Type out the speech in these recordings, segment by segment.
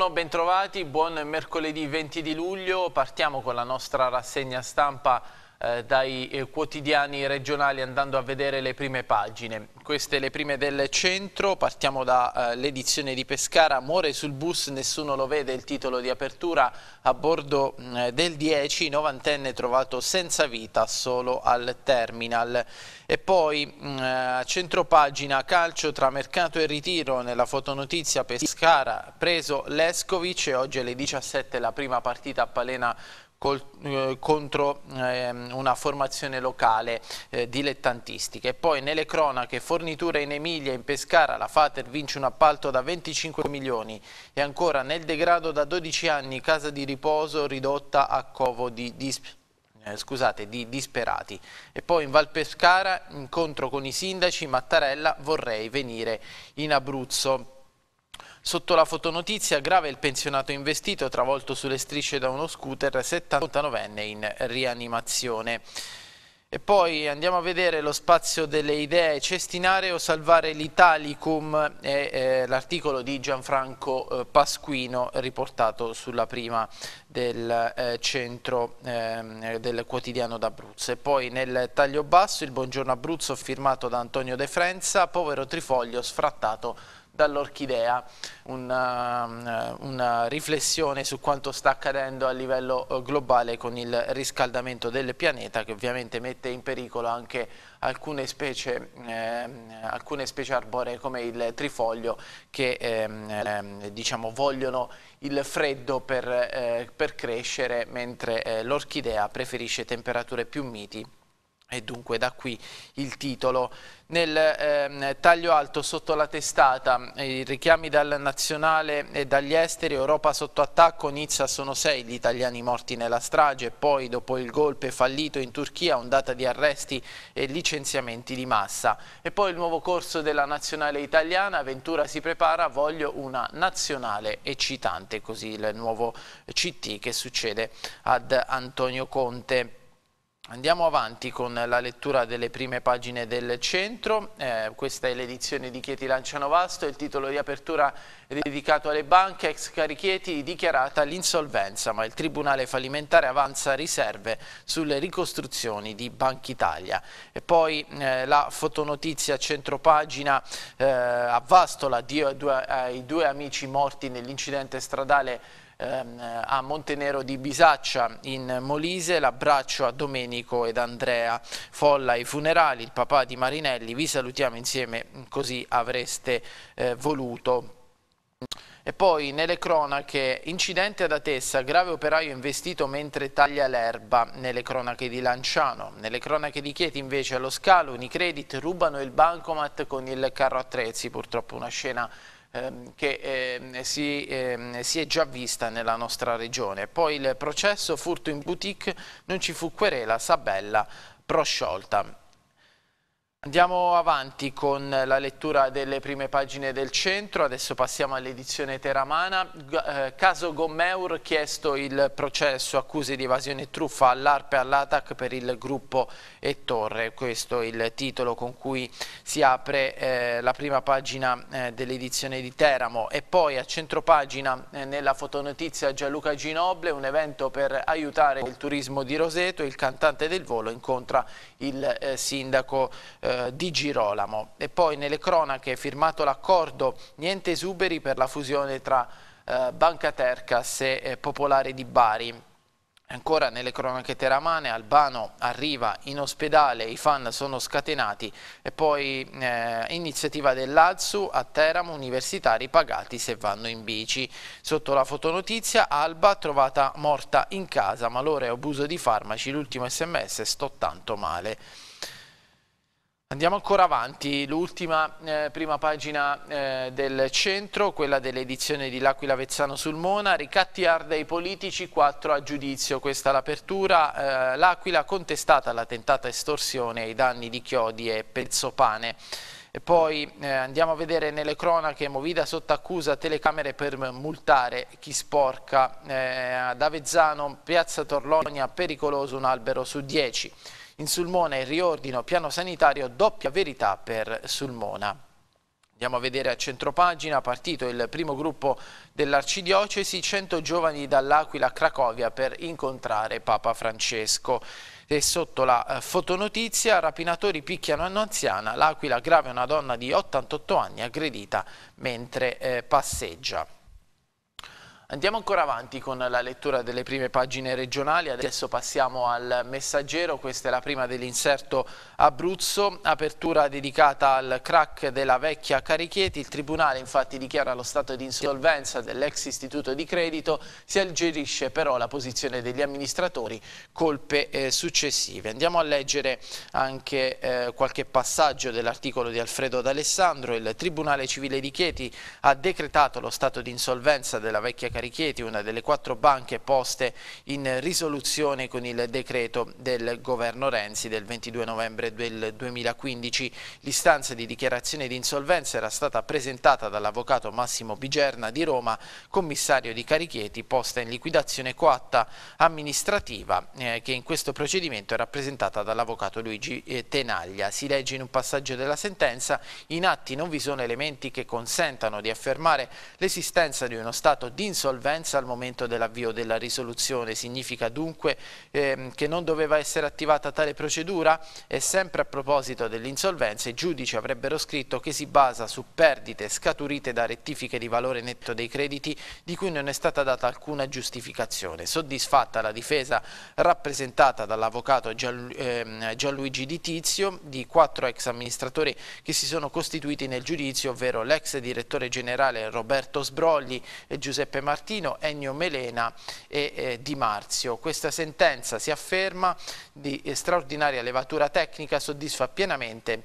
Buongiorno, bentrovati, buon mercoledì 20 di luglio. Partiamo con la nostra rassegna stampa eh, dai eh, quotidiani regionali andando a vedere le prime pagine. Queste le prime del centro, partiamo dall'edizione eh, di Pescara, Muore sul bus, nessuno lo vede, il titolo di apertura a bordo mm, eh, del 10, novantenne trovato senza vita solo al terminal. E poi mm, a pagina, calcio tra mercato e ritiro nella fotonotizia Pescara, preso Lescovic e oggi alle 17 la prima partita a Palena col, eh, contro eh, una formazione locale eh, dilettantistica. E poi nelle cronache forniture in Emilia, in Pescara, la Fater vince un appalto da 25 milioni e ancora nel degrado da 12 anni casa di riposo ridotta a covo di disperazione eh, scusate, di disperati. E poi in Val Pescara incontro con i sindaci, Mattarella vorrei venire in Abruzzo. Sotto la fotonotizia grave il pensionato investito travolto sulle strisce da uno scooter 79enne in rianimazione. E poi andiamo a vedere lo spazio delle idee, cestinare o salvare l'Italicum, eh, l'articolo di Gianfranco eh, Pasquino riportato sulla prima del eh, centro ehm, del quotidiano d'Abruzzo. E poi nel taglio basso il buongiorno Abruzzo firmato da Antonio De Frenza, povero trifoglio sfrattato dall'orchidea una, um, una, riflessione su quanto sta accadendo a livello eh, globale con il riscaldamento del pianeta che ovviamente mette in pericolo anche alcune specie, eh, alcune specie arboree come il trifoglio che eh, diciamo, vogliono il freddo per, eh, per crescere mentre eh, l'orchidea preferisce temperature più miti e dunque da qui il titolo. Nel eh, taglio alto sotto la testata, eh, i richiami dal nazionale e dagli esteri, Europa sotto attacco, Nizza sono sei gli italiani morti nella strage, poi dopo il golpe fallito in Turchia, ondata di arresti e licenziamenti di massa. E poi il nuovo corso della nazionale italiana, Ventura si prepara, voglio una nazionale eccitante, così il nuovo CT che succede ad Antonio Conte. Andiamo avanti con la lettura delle prime pagine del centro, eh, questa è l'edizione di Chieti Lanciano Vasto, il titolo di apertura è dedicato alle banche, ex Carichieti, dichiarata l'insolvenza, ma il Tribunale fallimentare avanza riserve sulle ricostruzioni di Banca Italia. E poi eh, la fotonotizia centropagina eh, a Vasto, l'addio ai, eh, ai due amici morti nell'incidente stradale ehm, a Montenero di Bisaccia in Molise, l'abbraccio a Domenico ed Andrea Folla ai funerali, il papà di Marinelli, vi salutiamo insieme così avreste eh, voluto. E poi nelle cronache, incidente ad Atessa, grave operaio investito mentre taglia l'erba, nelle cronache di Lanciano. Nelle cronache di Chieti invece allo scalo, Unicredit rubano il bancomat con il carro attrezzi, purtroppo una scena ehm, che ehm, si, ehm, si, è già vista nella nostra regione. Poi il processo furto in boutique non ci fu querela, Sabella prosciolta. Andiamo avanti con la lettura delle prime pagine del centro, adesso passiamo all'edizione teramana. Eh, caso Gommeur chiesto il processo, accuse di evasione e truffa all'ARPE e all'ATAC per il gruppo e Torre. Questo è il titolo con cui si apre eh, la prima pagina eh, dell'edizione di Teramo. E poi a centropagina eh, nella fotonotizia Gianluca Ginoble, un evento per aiutare il turismo di Roseto, il cantante del volo incontra il eh, sindaco eh, eh, Di Girolamo. E poi nelle cronache è firmato l'accordo niente esuberi per la fusione tra eh, Banca Tercas e eh, Popolare di Bari. Ancora nelle cronache teramane, Albano arriva in ospedale, i fan sono scatenati e poi eh, iniziativa dell'Azzu a Teramo, universitari pagati se vanno in bici. Sotto la fotonotizia, Alba trovata morta in casa, malore e abuso di farmaci, l'ultimo sms sto tanto male. Andiamo ancora avanti, l'ultima eh, prima pagina eh, del centro, quella dell'edizione di L'Aquila Vezzano sul Mona, ricatti arde ai politici, 4 a giudizio, questa è l'apertura, eh, L'Aquila contestata la tentata estorsione ai danni di Chiodi e Pezzopane. E poi eh, andiamo a vedere nelle cronache Movida sotto accusa telecamere per multare chi sporca, eh, ad Avezzano, Piazza Torlonia, pericoloso un albero su 10. In Sulmona il riordino, piano sanitario, doppia verità per Sulmona. Andiamo a vedere a centropagina, partito il primo gruppo dell'Arcidiocesi, 100 giovani dall'Aquila a Cracovia per incontrare Papa Francesco. E sotto la eh, fotonotizia, rapinatori picchiano un'anziana, l'Aquila grave una donna di 88 anni aggredita mentre eh, passeggia. Andiamo ancora avanti con la lettura delle prime pagine regionali, adesso passiamo al messaggero, questa è la prima dell'inserto Abruzzo, apertura dedicata al crack della vecchia Carichieti, il Tribunale infatti dichiara lo stato di insolvenza dell'ex istituto di credito, si algerisce però la posizione degli amministratori, colpe eh, successive. Andiamo a leggere anche eh, qualche passaggio dell'articolo di Alfredo D'Alessandro, il Tribunale Civile di Chieti ha decretato lo stato di insolvenza della vecchia Carichieti Banca Richieti, una delle quattro banche poste in risoluzione con il decreto del governo Renzi del 22 novembre del 2015. L'istanza di dichiarazione di insolvenza era stata presentata dall'avvocato Massimo Bigerna di Roma, commissario di Carichieti, posta in liquidazione coatta amministrativa eh, che in questo procedimento è rappresentata dall'avvocato Luigi eh, Tenaglia. Si legge in un passaggio della sentenza, in atti non vi sono elementi che consentano di affermare l'esistenza di uno stato di insolvenza insolvenza al momento dell'avvio della risoluzione. Significa dunque ehm, che non doveva essere attivata tale procedura? E sempre a proposito dell'insolvenza, i giudici avrebbero scritto che si basa su perdite scaturite da rettifiche di valore netto dei crediti di cui non è stata data alcuna giustificazione. Soddisfatta la difesa rappresentata dall'avvocato Gian, ehm, Gianluigi Di Tizio di quattro ex amministratori che si sono costituiti nel giudizio, ovvero l'ex direttore generale Roberto Sbrogli e Giuseppe Martini Martino, Ennio Melena e eh, Di Marzio. Questa sentenza si afferma di eh, straordinaria levatura tecnica, soddisfa pienamente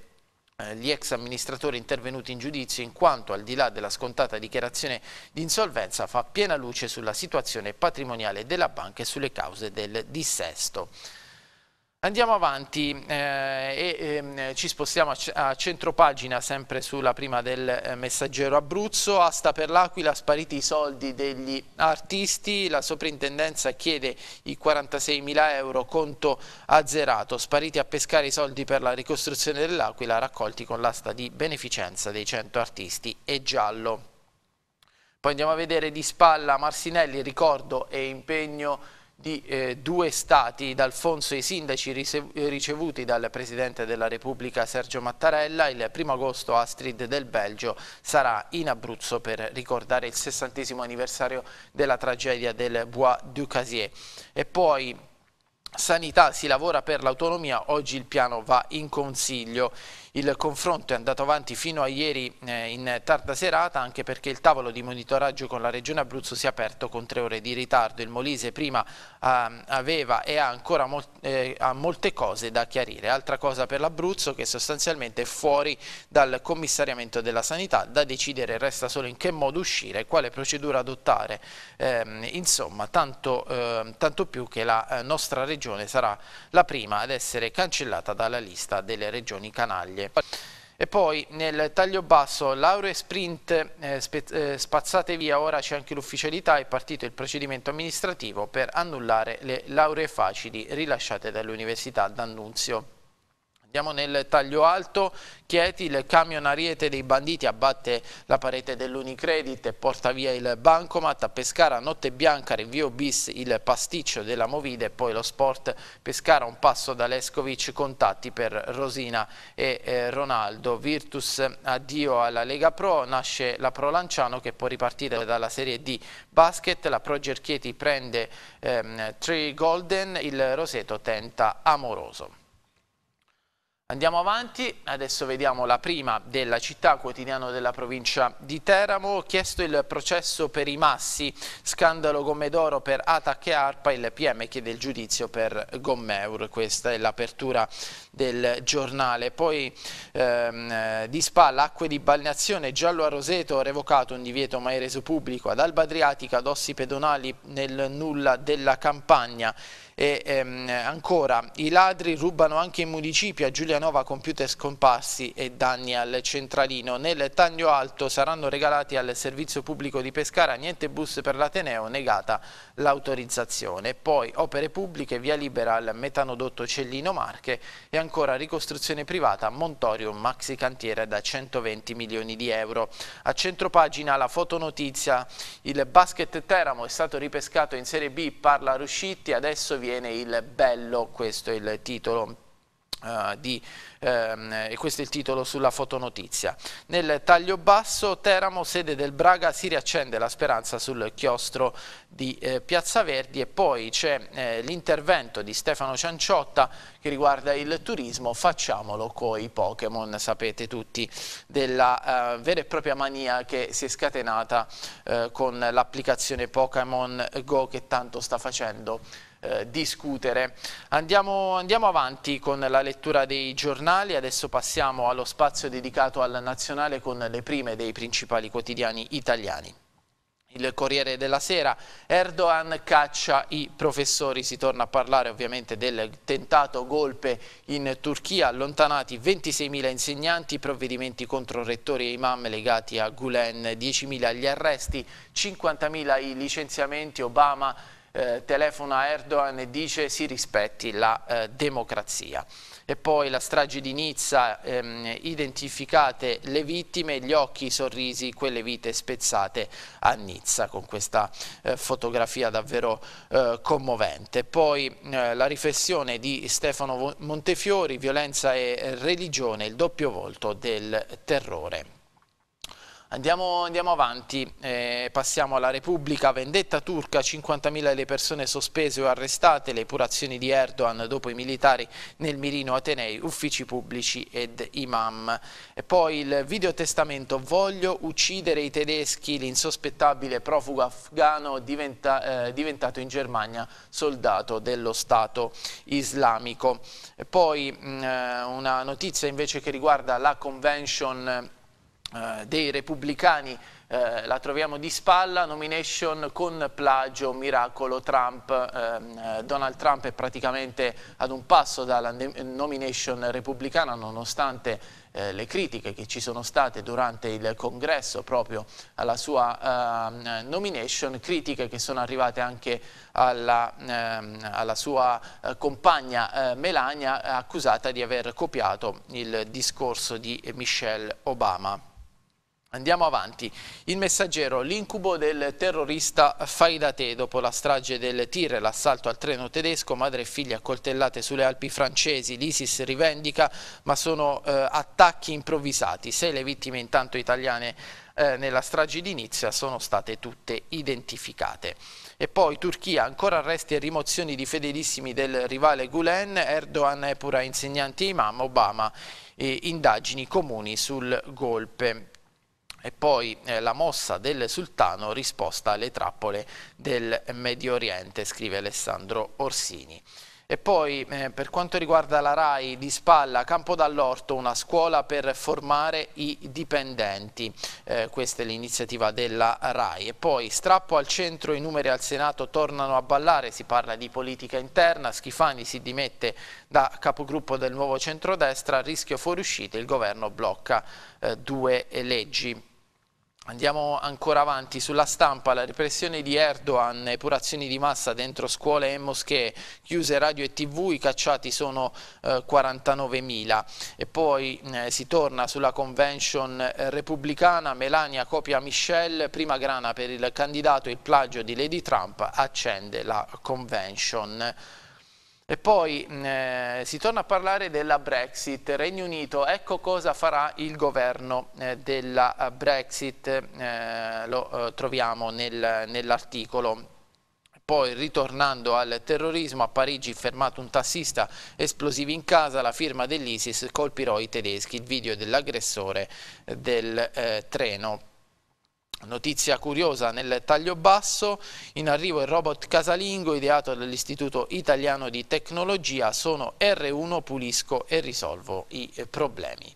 eh, gli ex amministratori intervenuti in giudizio in quanto al di là della scontata dichiarazione di insolvenza fa piena luce sulla situazione patrimoniale della banca e sulle cause del dissesto. Andiamo avanti eh, e eh, ci spostiamo a, a centropagina sempre sulla prima del eh, messaggero Abruzzo, asta per l'Aquila, spariti i soldi degli artisti, la soprintendenza chiede i 46 mila euro conto azzerato, spariti a pescare i soldi per la ricostruzione dell'Aquila raccolti con l'asta di beneficenza dei 100 artisti e giallo. Poi andiamo a vedere di spalla Marsinelli, ricordo e impegno di eh, due stati d'Alfonso e i sindaci ricevuti dal Presidente della Repubblica Sergio Mattarella. Il primo agosto Astrid del Belgio sarà in Abruzzo per ricordare il sessantesimo anniversario della tragedia del Bois du Casier. E poi sanità si lavora per l'autonomia, oggi il piano va in consiglio. Il confronto è andato avanti fino a ieri eh, in tarda serata anche perché il tavolo di monitoraggio con la Regione Abruzzo si è aperto con tre ore di ritardo. Il Molise prima ehm, aveva e ha ancora eh, molte cose da chiarire. Altra cosa per l'Abruzzo che sostanzialmente è fuori dal commissariamento della sanità. Da decidere resta solo in che modo uscire, quale procedura adottare. Ehm, insomma, tanto, ehm, tanto, più che la eh, nostra Regione sarà la prima ad essere cancellata dalla lista delle regioni canaglie finale. E poi nel taglio basso lauree sprint eh, spe, eh, spazzate via, ora c'è anche l'ufficialità, è partito il procedimento amministrativo per annullare le lauree facili rilasciate dall'Università d'Annunzio. Andiamo nel taglio alto, Chieti, il camion ariete dei banditi abbatte la parete dell'Unicredit e porta via il bancomat, a Pescara notte bianca, rinvio bis il pasticcio della Movide e poi lo sport Pescara un passo da Lescovic, contatti per Rosina e eh, Ronaldo, Virtus addio alla Lega Pro, nasce la Pro Lanciano che può ripartire dalla Serie D Basket, la Pro Gerchieti prende ehm, Golden, il Roseto tenta Amoroso. Andiamo avanti, adesso vediamo la prima della città, quotidiano della provincia di Teramo, chiesto il processo per i massi, scandalo gomme d'oro per Atac e Arpa, il PM chiede il giudizio per Gommeur, questa è l'apertura del giornale. Poi ehm, eh, di spalla, acque di balneazione, giallo a Roseto, revocato un divieto mai reso pubblico, ad Alba Adriatica, dossi pedonali nel nulla della campagna. E ehm, ancora, i ladri rubano anche in municipio, a Giulianova computer scomparsi e danni al centralino. Nel taglio alto saranno regalati al servizio pubblico di Pescara niente bus per l'Ateneo, negata l'autorizzazione. Poi opere pubbliche, via libera al metanodotto Cellino Marche e ancora ancora ricostruzione privata Montorio, maxi cantiere da 120 milioni di euro. A centropagina la fotonotizia, il basket Teramo è stato ripescato in Serie B, parla Ruscitti, adesso viene il bello, questo è il titolo Uh, di, ehm, e questo è il titolo sulla fotonotizia. Nel taglio basso, Teramo, sede del Braga, si riaccende la speranza sul chiostro di eh, Piazza Verdi e poi c'è eh, l'intervento di Stefano Cianciotta che riguarda il turismo, facciamolo coi Pokémon, sapete tutti, della eh, vera e propria mania che si è scatenata eh, con l'applicazione Pokémon Go che tanto sta facendo eh, discutere. Andiamo, andiamo avanti con la lettura dei giornali, adesso passiamo allo spazio dedicato al nazionale con le prime dei principali quotidiani italiani. Il Corriere della Sera, Erdogan caccia i professori, si torna a parlare ovviamente del tentato golpe in Turchia, allontanati 26.000 insegnanti, provvedimenti contro rettori e imam legati a Gulen, 10.000 gli arresti, 50.000 i licenziamenti, Obama eh, telefona a Erdogan e dice si rispetti la eh, democrazia. E poi la strage di Nizza, ehm, identificate le vittime, gli occhi, i sorrisi, quelle vite spezzate a Nizza, con questa eh, fotografia davvero eh, commovente. Poi eh, la riflessione di Stefano Montefiori, violenza e eh, religione, il doppio volto del terrore. Andiamo, andiamo avanti, eh, passiamo alla Repubblica, vendetta turca, 50.000 le persone sospese o arrestate, le epurazioni di Erdogan dopo i militari nel mirino Atenei, uffici pubblici ed imam. E poi il videotestamento, voglio uccidere i tedeschi, l'insospettabile profugo afgano diventa, eh, diventato in Germania soldato dello Stato islamico. E poi mh, mm, eh, una notizia invece che riguarda la convention eh, dei repubblicani eh, la troviamo di spalla, nomination con plagio, miracolo, Trump, ehm, eh, Donald Trump è praticamente ad un passo dalla nomination repubblicana nonostante eh, le critiche che ci sono state durante il congresso proprio alla sua eh, nomination, critiche che sono arrivate anche alla, ehm, alla sua eh, compagna Melania accusata di aver copiato il discorso di Michelle Obama. Andiamo avanti. Il messaggero, l'incubo del terrorista fai da te dopo la strage del Tir, l'assalto al treno tedesco, madre e figlia accoltellate sulle Alpi francesi. L'ISIS rivendica, ma sono eh, attacchi improvvisati. Se le vittime intanto italiane eh, nella strage di Nizza sono state tutte identificate. E poi Turchia, ancora arresti e rimozioni di fedelissimi del rivale Gulen, Erdogan è pura insegnante imam, Obama, e eh, indagini comuni sul golpe e poi eh, la mossa del sultano risposta alle trappole del Medio Oriente, scrive Alessandro Orsini. E poi eh, per quanto riguarda la RAI di Spalla, Campo dall'Orto, una scuola per formare i dipendenti, eh, questa è l'iniziativa della RAI. E poi strappo al centro, i numeri al Senato tornano a ballare, si parla di politica interna, Schifani si dimette da capogruppo del nuovo centrodestra, rischio fuoriuscite, il governo blocca eh, due leggi. Andiamo ancora avanti sulla stampa, la repressione di Erdogan, epurazioni di massa dentro scuole e moschee, chiuse radio e tv, i cacciati sono eh, 49.000. E poi eh, si torna sulla convention eh, repubblicana, Melania copia Michelle, prima grana per il candidato, il plagio di Lady Trump accende la convention. E poi mm, eh, si torna a parlare della Brexit, Regno Unito, ecco cosa farà il governo eh, della eh, Brexit, eh, lo eh, troviamo nel, nell'articolo poi ritornando al terrorismo, a Parigi fermato un tassista, esplosivi in casa, la firma dell'ISIS colpirò i tedeschi, il video dell'aggressore eh, del eh, treno Notizia curiosa nel taglio basso, in arrivo il robot casalingo ideato dall'Istituto Italiano di Tecnologia, sono R1, pulisco e risolvo i problemi.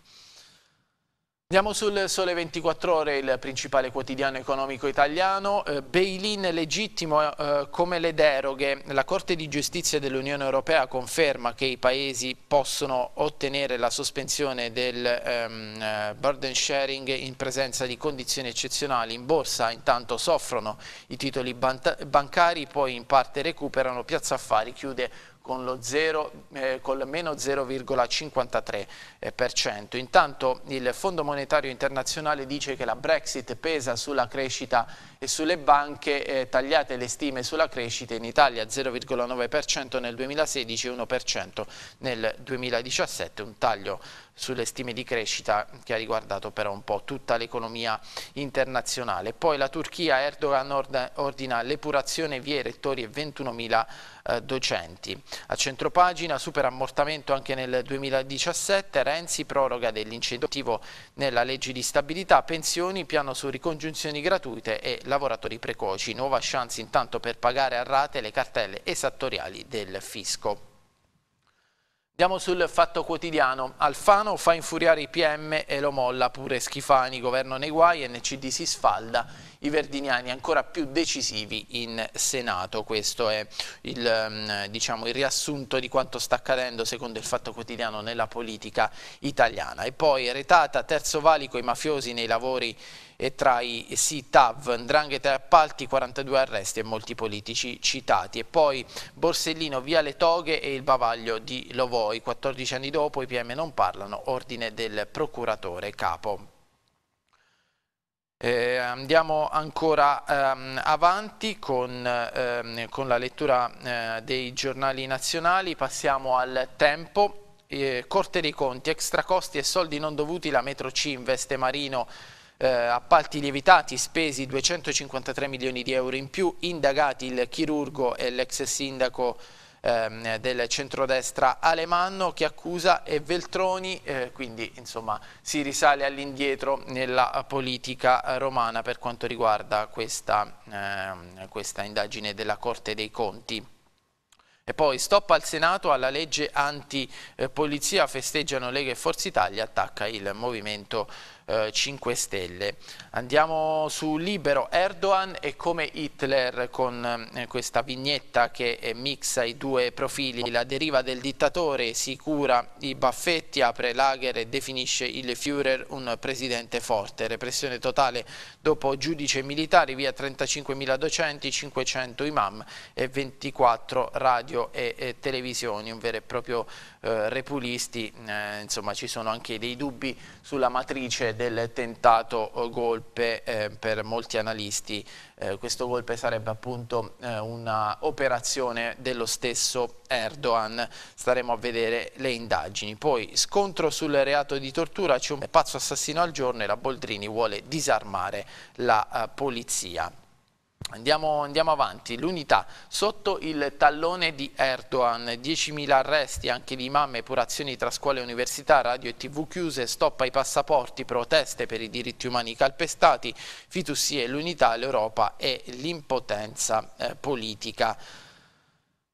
Andiamo sul Sole 24 Ore, il principale quotidiano economico italiano. Eh, bail-in legittimo eh, come le deroghe. La Corte di Giustizia dell'Unione Europea conferma che i paesi possono ottenere la sospensione del ehm, eh, burden sharing in presenza di condizioni eccezionali. In borsa intanto soffrono i titoli bancari, poi in parte recuperano. Piazza Affari chiude con lo, 0, eh, con meno 0,53%. Intanto il Fondo Monetario Internazionale dice che la Brexit pesa sulla crescita e sulle banche, eh, tagliate le stime sulla crescita in Italia 0,9% nel 2016 e 1% nel 2017, un taglio sulle stime di crescita che ha riguardato però un po' tutta l'economia internazionale. Poi la Turchia, Erdogan ordina l'epurazione via i rettori e 21.000 eh, docenti. A centropagina, super ammortamento anche nel 2017, Renzi proroga dell'incentivo nella legge di stabilità, pensioni, piano su ricongiunzioni gratuite e lavoratori precoci, nuova chance intanto per pagare a rate le cartelle esattoriali del fisco. Andiamo sul fatto quotidiano. Alfano fa infuriare i PM e lo molla pure Schifani, governo nei guai, NCD si sfalda, i verdiniani ancora più decisivi in Senato. Questo è il, mm, diciamo, il riassunto di quanto sta accadendo secondo il fatto quotidiano nella politica italiana. E poi retata, terzo valico, i mafiosi nei lavori e tra i SITAV, Ndrangheta e Appalti 42 arresti e molti politici citati. E poi Borsellino via le toghe e il bavaglio di Lovoi. 14 anni dopo i PM non parlano, ordine del procuratore capo. Eh, andiamo ancora ehm, avanti con, ehm, con, la lettura eh, dei giornali nazionali, passiamo al tempo. Eh, Corte dei conti, extra costi e soldi non dovuti, la metro C investe Marino eh, appalti lievitati, spesi 253 milioni di euro in più, indagati il chirurgo e l'ex sindaco ehm, del centrodestra Alemanno che accusa e Veltroni, eh, quindi insomma si risale all'indietro nella politica romana per quanto riguarda questa, ehm, questa indagine della Corte dei Conti. E poi stop al Senato alla legge anti-polizia, eh, festeggiano Lega e Forza Italia, attacca il movimento eh, 5 Stelle. Andiamo su Libero, Erdogan è come Hitler con eh, questa vignetta che eh, mixa i due profili, la deriva del dittatore si cura i baffetti, apre lager e definisce il Führer un presidente forte, repressione totale dopo giudice militare, via 35.000 docenti, 500 imam e 24 radio e, e televisioni, un vero e proprio eh, repulisti, eh, insomma ci sono anche dei dubbi sulla matrice del tentato eh, golpe eh, per molti analisti. Eh, questo golpe sarebbe appunto eh, un'operazione dello stesso Erdogan, staremo a vedere le indagini. Poi scontro sul reato di tortura, c'è un pazzo assassino al giorno e la Boldrini vuole disarmare la polizia. Andiamo, andiamo, avanti, l'unità sotto il tallone di Erdogan, 10.000 arresti anche di imam, epurazioni tra scuole e università, radio e tv chiuse, stop ai passaporti, proteste per i diritti umani calpestati, Fitussi e l'unità, l'Europa e l'impotenza eh, politica.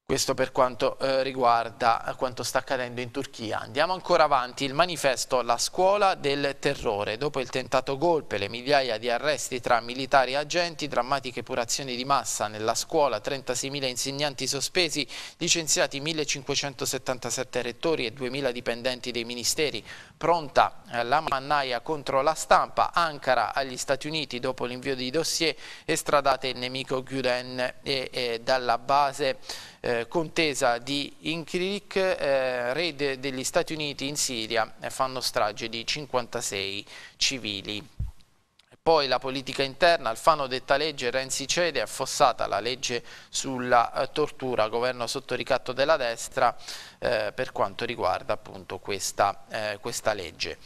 Questo per quanto eh, riguarda eh, quanto sta accadendo in Turchia. Andiamo ancora avanti, il manifesto La scuola del terrore. Dopo il tentato golpe, le migliaia di arresti tra militari e agenti, drammatiche purazioni di massa nella scuola, 36.000 insegnanti sospesi, licenziati 1.577 rettori e 2.000 dipendenti dei ministeri, pronta eh, la mannaia contro la stampa, Ankara agli Stati Uniti dopo l'invio di dossier, estradate il nemico Gulen e, e dalla base eh, contesa di Inkirik, eh, re degli Stati Uniti in Siria, eh, fanno strage di 56 civili. Poi la politica interna, Alfano detta legge, Renzi cede, affossata la legge sulla eh, tortura, governo sotto ricatto della destra eh, per quanto riguarda appunto questa, eh, questa legge.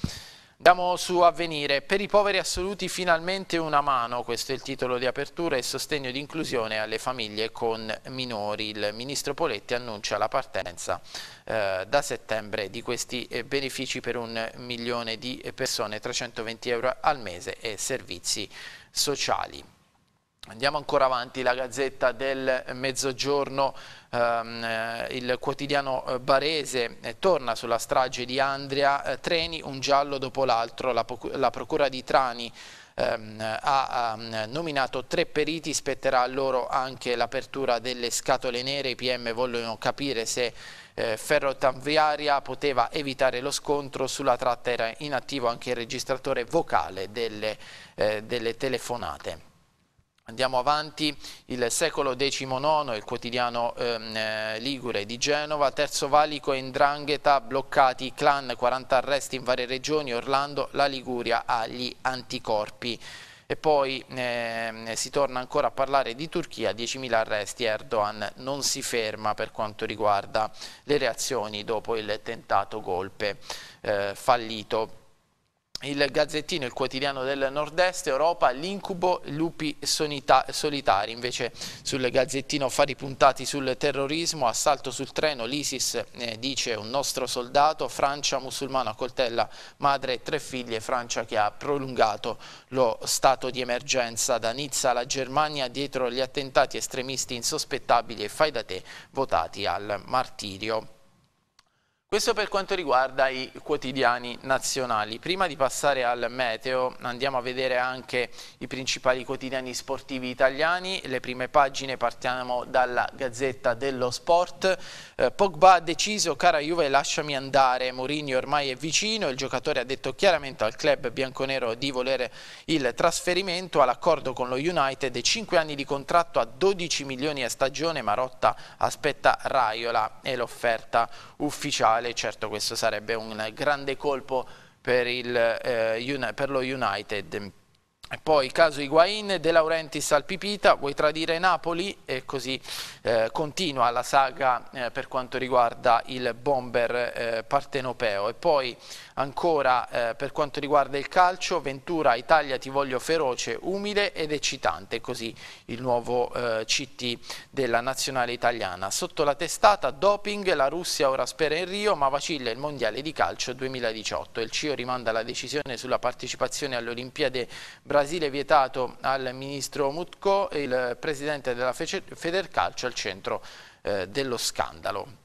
Andiamo su Avvenire. Per i poveri assoluti finalmente una mano, questo è il titolo di apertura e sostegno di inclusione alle famiglie con minori. Il ministro Poletti annuncia la partenza eh, da settembre di questi eh, benefici per un milione di persone, 320 euro al mese e servizi sociali. Andiamo ancora avanti, la Gazzetta del Mezzogiorno, ehm, eh, il quotidiano eh, barese eh, torna sulla strage di Andria, eh, treni un giallo dopo l'altro, la, la, procura di Trani ehm, ha, ha ehm, nominato tre periti, spetterà a loro anche l'apertura delle scatole nere, i PM vogliono capire se eh, Tanviaria poteva evitare lo scontro, sulla tratta era inattivo anche il registratore vocale delle, eh, delle telefonate. Andiamo avanti, il secolo XIX, il quotidiano ehm, eh, Ligure di Genova, Terzo Valico e Ndrangheta bloccati, clan 40 arresti in varie regioni, Orlando, la Liguria ha gli anticorpi. E poi eh, si torna ancora a parlare di Turchia, 10.000 arresti, Erdogan non si ferma per quanto riguarda le reazioni dopo il tentato golpe eh, fallito il Gazzettino, il quotidiano del nord-est Europa, l'incubo lupi solitari, invece sul Gazzettino affari puntati sul terrorismo, assalto sul treno, l'ISIS eh, dice un nostro soldato, Francia musulmana coltella madre e tre figlie, Francia che ha prolungato lo stato di emergenza da Nizza alla Germania dietro gli attentati estremisti insospettabili e fai da te votati al martirio. Questo per quanto riguarda i quotidiani nazionali. Prima di passare al meteo andiamo a vedere anche i principali quotidiani sportivi italiani. Le prime pagine partiamo dalla Gazzetta dello Sport. Eh, Pogba ha deciso, cara Juve lasciami andare, Mourinho ormai è vicino, il giocatore ha detto chiaramente al club bianconero di volere il trasferimento all'accordo con lo United 5 anni di contratto a 12 milioni a stagione, Marotta aspetta Raiola e l'offerta ufficiale mondiale, certo questo sarebbe un grande colpo per, il, eh, per lo United. Poi il caso Higuain, De Laurentiis al Pipita, vuoi tradire Napoli? E così eh, continua la saga eh, per quanto riguarda il bomber eh, partenopeo. E poi Ancora eh, per quanto riguarda il calcio, Ventura Italia ti voglio feroce, umile ed eccitante, così il nuovo eh, CT della nazionale italiana. Sotto la testata doping, la Russia ora spera in Rio, ma vacilla il mondiale di calcio 2018. Il CIO rimanda la decisione sulla partecipazione alle Olimpiadi Brasile vietato al ministro Mutko, il presidente della Federcalcio al centro eh, dello scandalo.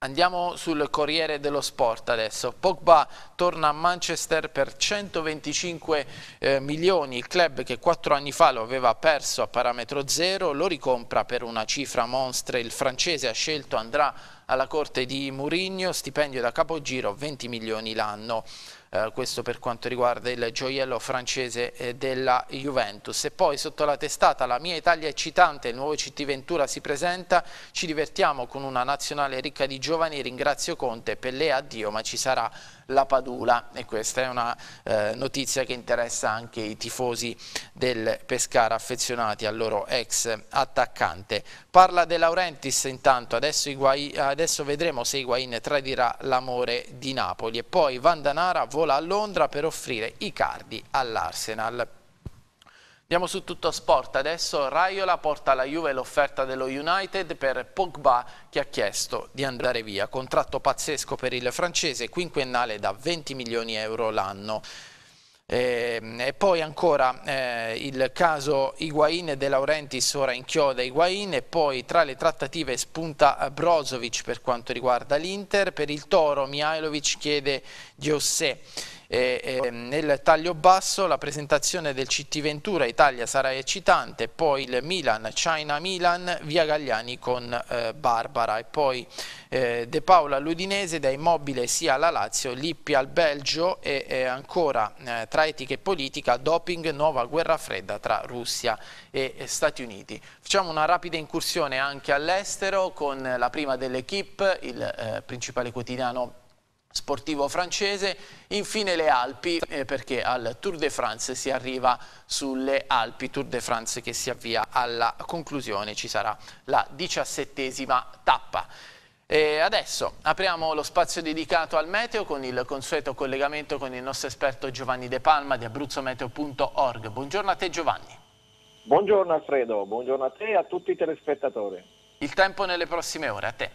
Andiamo sul Corriere dello Sport adesso. Pogba torna a Manchester per 125 eh, milioni. Il club che quattro anni fa lo aveva perso a parametro zero lo ricompra per una cifra monstre. Il francese ha scelto andrà alla corte di Murigno, stipendio da capogiro 20 milioni l'anno. Eh, questo per quanto riguarda il gioiello francese eh, della Juventus. E poi sotto la testata La mia Italia eccitante, il nuovo CT Ventura si presenta, ci divertiamo con una nazionale ricca di giovani, ringrazio Conte, Pellè addio ma ci sarà la Padula e questa è una eh, notizia che interessa anche i tifosi del Pescara affezionati al loro ex attaccante. Parla De Laurentiis intanto, adesso, Iguai, adesso vedremo se Higuain tradirà l'amore di Napoli e poi Vandanara vola a Londra per offrire i cardi all'Arsenal. Andiamo su tutto sport, adesso Raiola porta alla Juve l'offerta dello United per Pogba che ha chiesto di andare via, contratto pazzesco per il francese, quinquennale da 20 milioni di euro l'anno. E, ehm, e, poi ancora eh, il caso Higuain e De Laurentiis ora inchioda Higuain e poi tra le trattative spunta Brozovic per quanto riguarda l'Inter, per il Toro Mihailovic chiede di Giossè. E, e, nel taglio basso la presentazione del CT Ventura Italia sarà eccitante, poi il Milan, China Milan, via Gagliani con eh, Barbara e poi eh, De Paola all'Udinese, da Immobile sia alla Lazio, Lippi al Belgio e, e ancora eh, tra etica e politica doping, nuova guerra fredda tra Russia e Stati Uniti. Facciamo una rapida incursione anche all'estero con la prima dell'equipe, il eh, principale quotidiano sportivo francese. Infine le Alpi, eh, perché al Tour de France si arriva sulle Alpi, Tour de France che si avvia alla conclusione, ci sarà la diciassettesima tappa. E adesso apriamo lo spazio dedicato al meteo con il consueto collegamento con il nostro esperto Giovanni De Palma di abruzzometeo.org. Buongiorno a te Giovanni. Buongiorno Alfredo, buongiorno a te e a tutti i telespettatori. Il tempo nelle prossime ore, a te.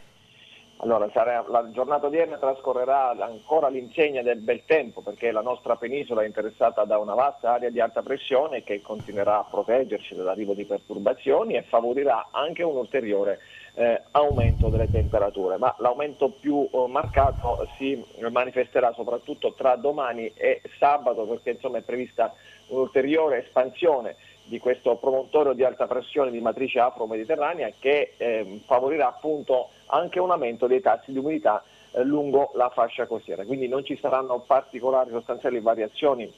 Allora, sarà, la giornata odierna trascorrerà ancora l'insegna del bel tempo perché la nostra penisola è interessata da una vasta area di alta pressione che continuerà a proteggerci dall'arrivo di perturbazioni e favorirà anche un ulteriore eh, aumento delle temperature, ma l'aumento più eh, marcato si manifesterà soprattutto tra domani e sabato perché insomma, è prevista un'ulteriore espansione di questo promontorio di alta pressione di matrice afro-mediterranea che eh, favorirà appunto anche un aumento dei tassi di umidità eh, lungo la fascia costiera. Quindi non ci saranno particolari sostanziali variazioni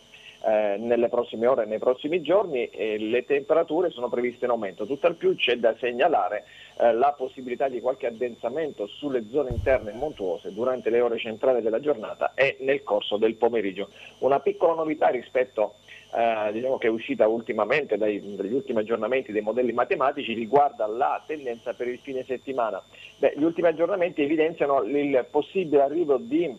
eh, nelle prossime ore e nei prossimi giorni e le temperature sono previste in aumento, tutt'al più c'è da segnalare eh, la possibilità di qualche addensamento sulle zone interne montuose durante le ore centrali della giornata e nel corso del pomeriggio. Una piccola novità rispetto eh, diciamo che è uscita ultimamente dai, dagli ultimi aggiornamenti dei modelli matematici riguarda la tendenza per il fine settimana. Beh, gli ultimi aggiornamenti evidenziano il possibile arrivo di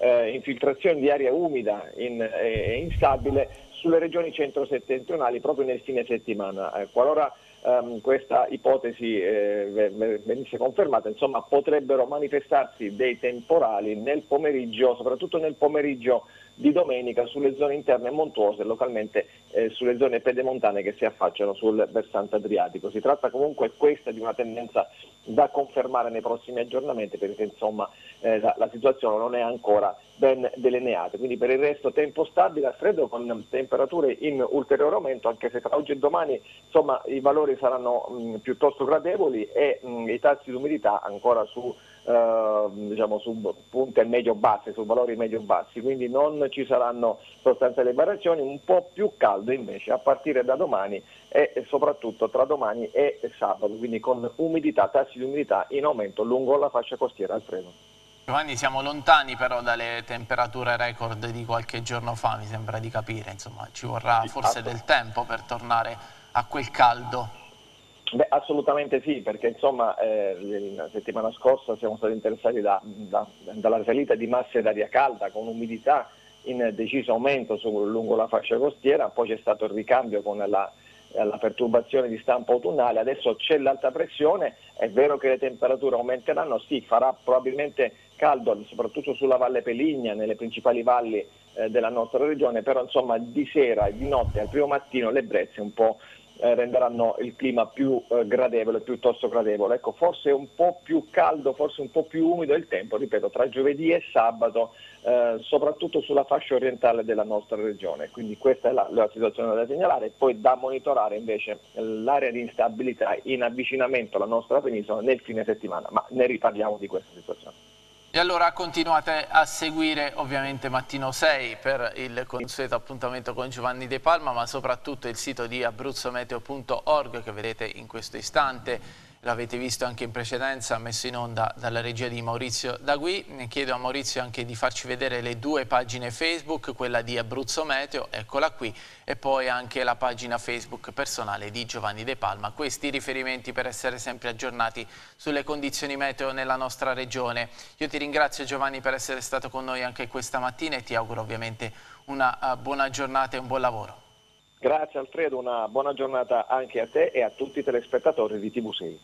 eh, infiltrazioni di aria umida in, eh, e instabile sulle regioni centro-settentrionali proprio nel fine settimana. Eh, qualora ehm, questa ipotesi eh, venisse confermata, insomma, potrebbero manifestarsi dei temporali nel pomeriggio, soprattutto nel pomeriggio di domenica sulle zone interne montuose e localmente eh, sulle zone pedemontane che si affacciano sul versante adriatico. Si tratta comunque questa di una tendenza da confermare nei prossimi aggiornamenti perché insomma eh, la, la, situazione non è ancora ben delineata. Quindi per il resto tempo stabile a freddo con temperature in ulteriore aumento anche se tra oggi e domani insomma, i valori saranno mh, piuttosto gradevoli e mh, i tassi di umidità ancora su eh, diciamo, su punte medio-basse, su valori medio-bassi, quindi non ci saranno sostanziali variazioni, un po' più caldo invece a partire da domani e soprattutto tra domani e sabato, quindi con umidità, tassi di umidità in aumento lungo la fascia costiera al Alfredo. Giovanni, siamo lontani però dalle temperature record di qualche giorno fa, mi sembra di capire, insomma ci vorrà forse esatto. del tempo per tornare a quel caldo. Beh, assolutamente sì, perché insomma eh, la settimana scorsa siamo stati interessati da, da, dalla salita di masse d'aria calda con umidità in deciso aumento su, lungo la fascia costiera, poi c'è stato il ricambio con la, la perturbazione di stampo autunnale, adesso c'è l'alta pressione, è vero che le temperature aumenteranno, sì, farà probabilmente caldo soprattutto sulla Valle Peligna, nelle principali valli eh, della nostra regione, però insomma di sera, e di notte, al primo mattino le brezze un po' eh, renderanno il clima più eh, gradevole, piuttosto gradevole. Ecco, forse un po' più caldo, forse un po' più umido il tempo, ripeto, tra giovedì e sabato, eh, soprattutto sulla fascia orientale della nostra regione. Quindi questa è la, la situazione da segnalare poi da monitorare invece l'area di instabilità in avvicinamento alla nostra penisola nel fine settimana, ma ne riparliamo di questa situazione. E allora continuate a seguire ovviamente Mattino 6 per il consueto appuntamento con Giovanni De Palma, ma soprattutto il sito di abruzzometeo.org che vedete in questo istante l'avete visto anche in precedenza, messo in onda dalla regia di Maurizio Dagui. Chiedo a Maurizio anche di farci vedere le due pagine Facebook, quella di Abruzzo Meteo, eccola qui, e poi anche la pagina Facebook personale di Giovanni De Palma. Questi riferimenti per essere sempre aggiornati sulle condizioni meteo nella nostra regione. Io ti ringrazio Giovanni per essere stato con noi anche questa mattina e ti auguro ovviamente una eh, buona giornata e un buon lavoro. Grazie Alfredo, una buona giornata anche a te e a tutti i telespettatori di TV6.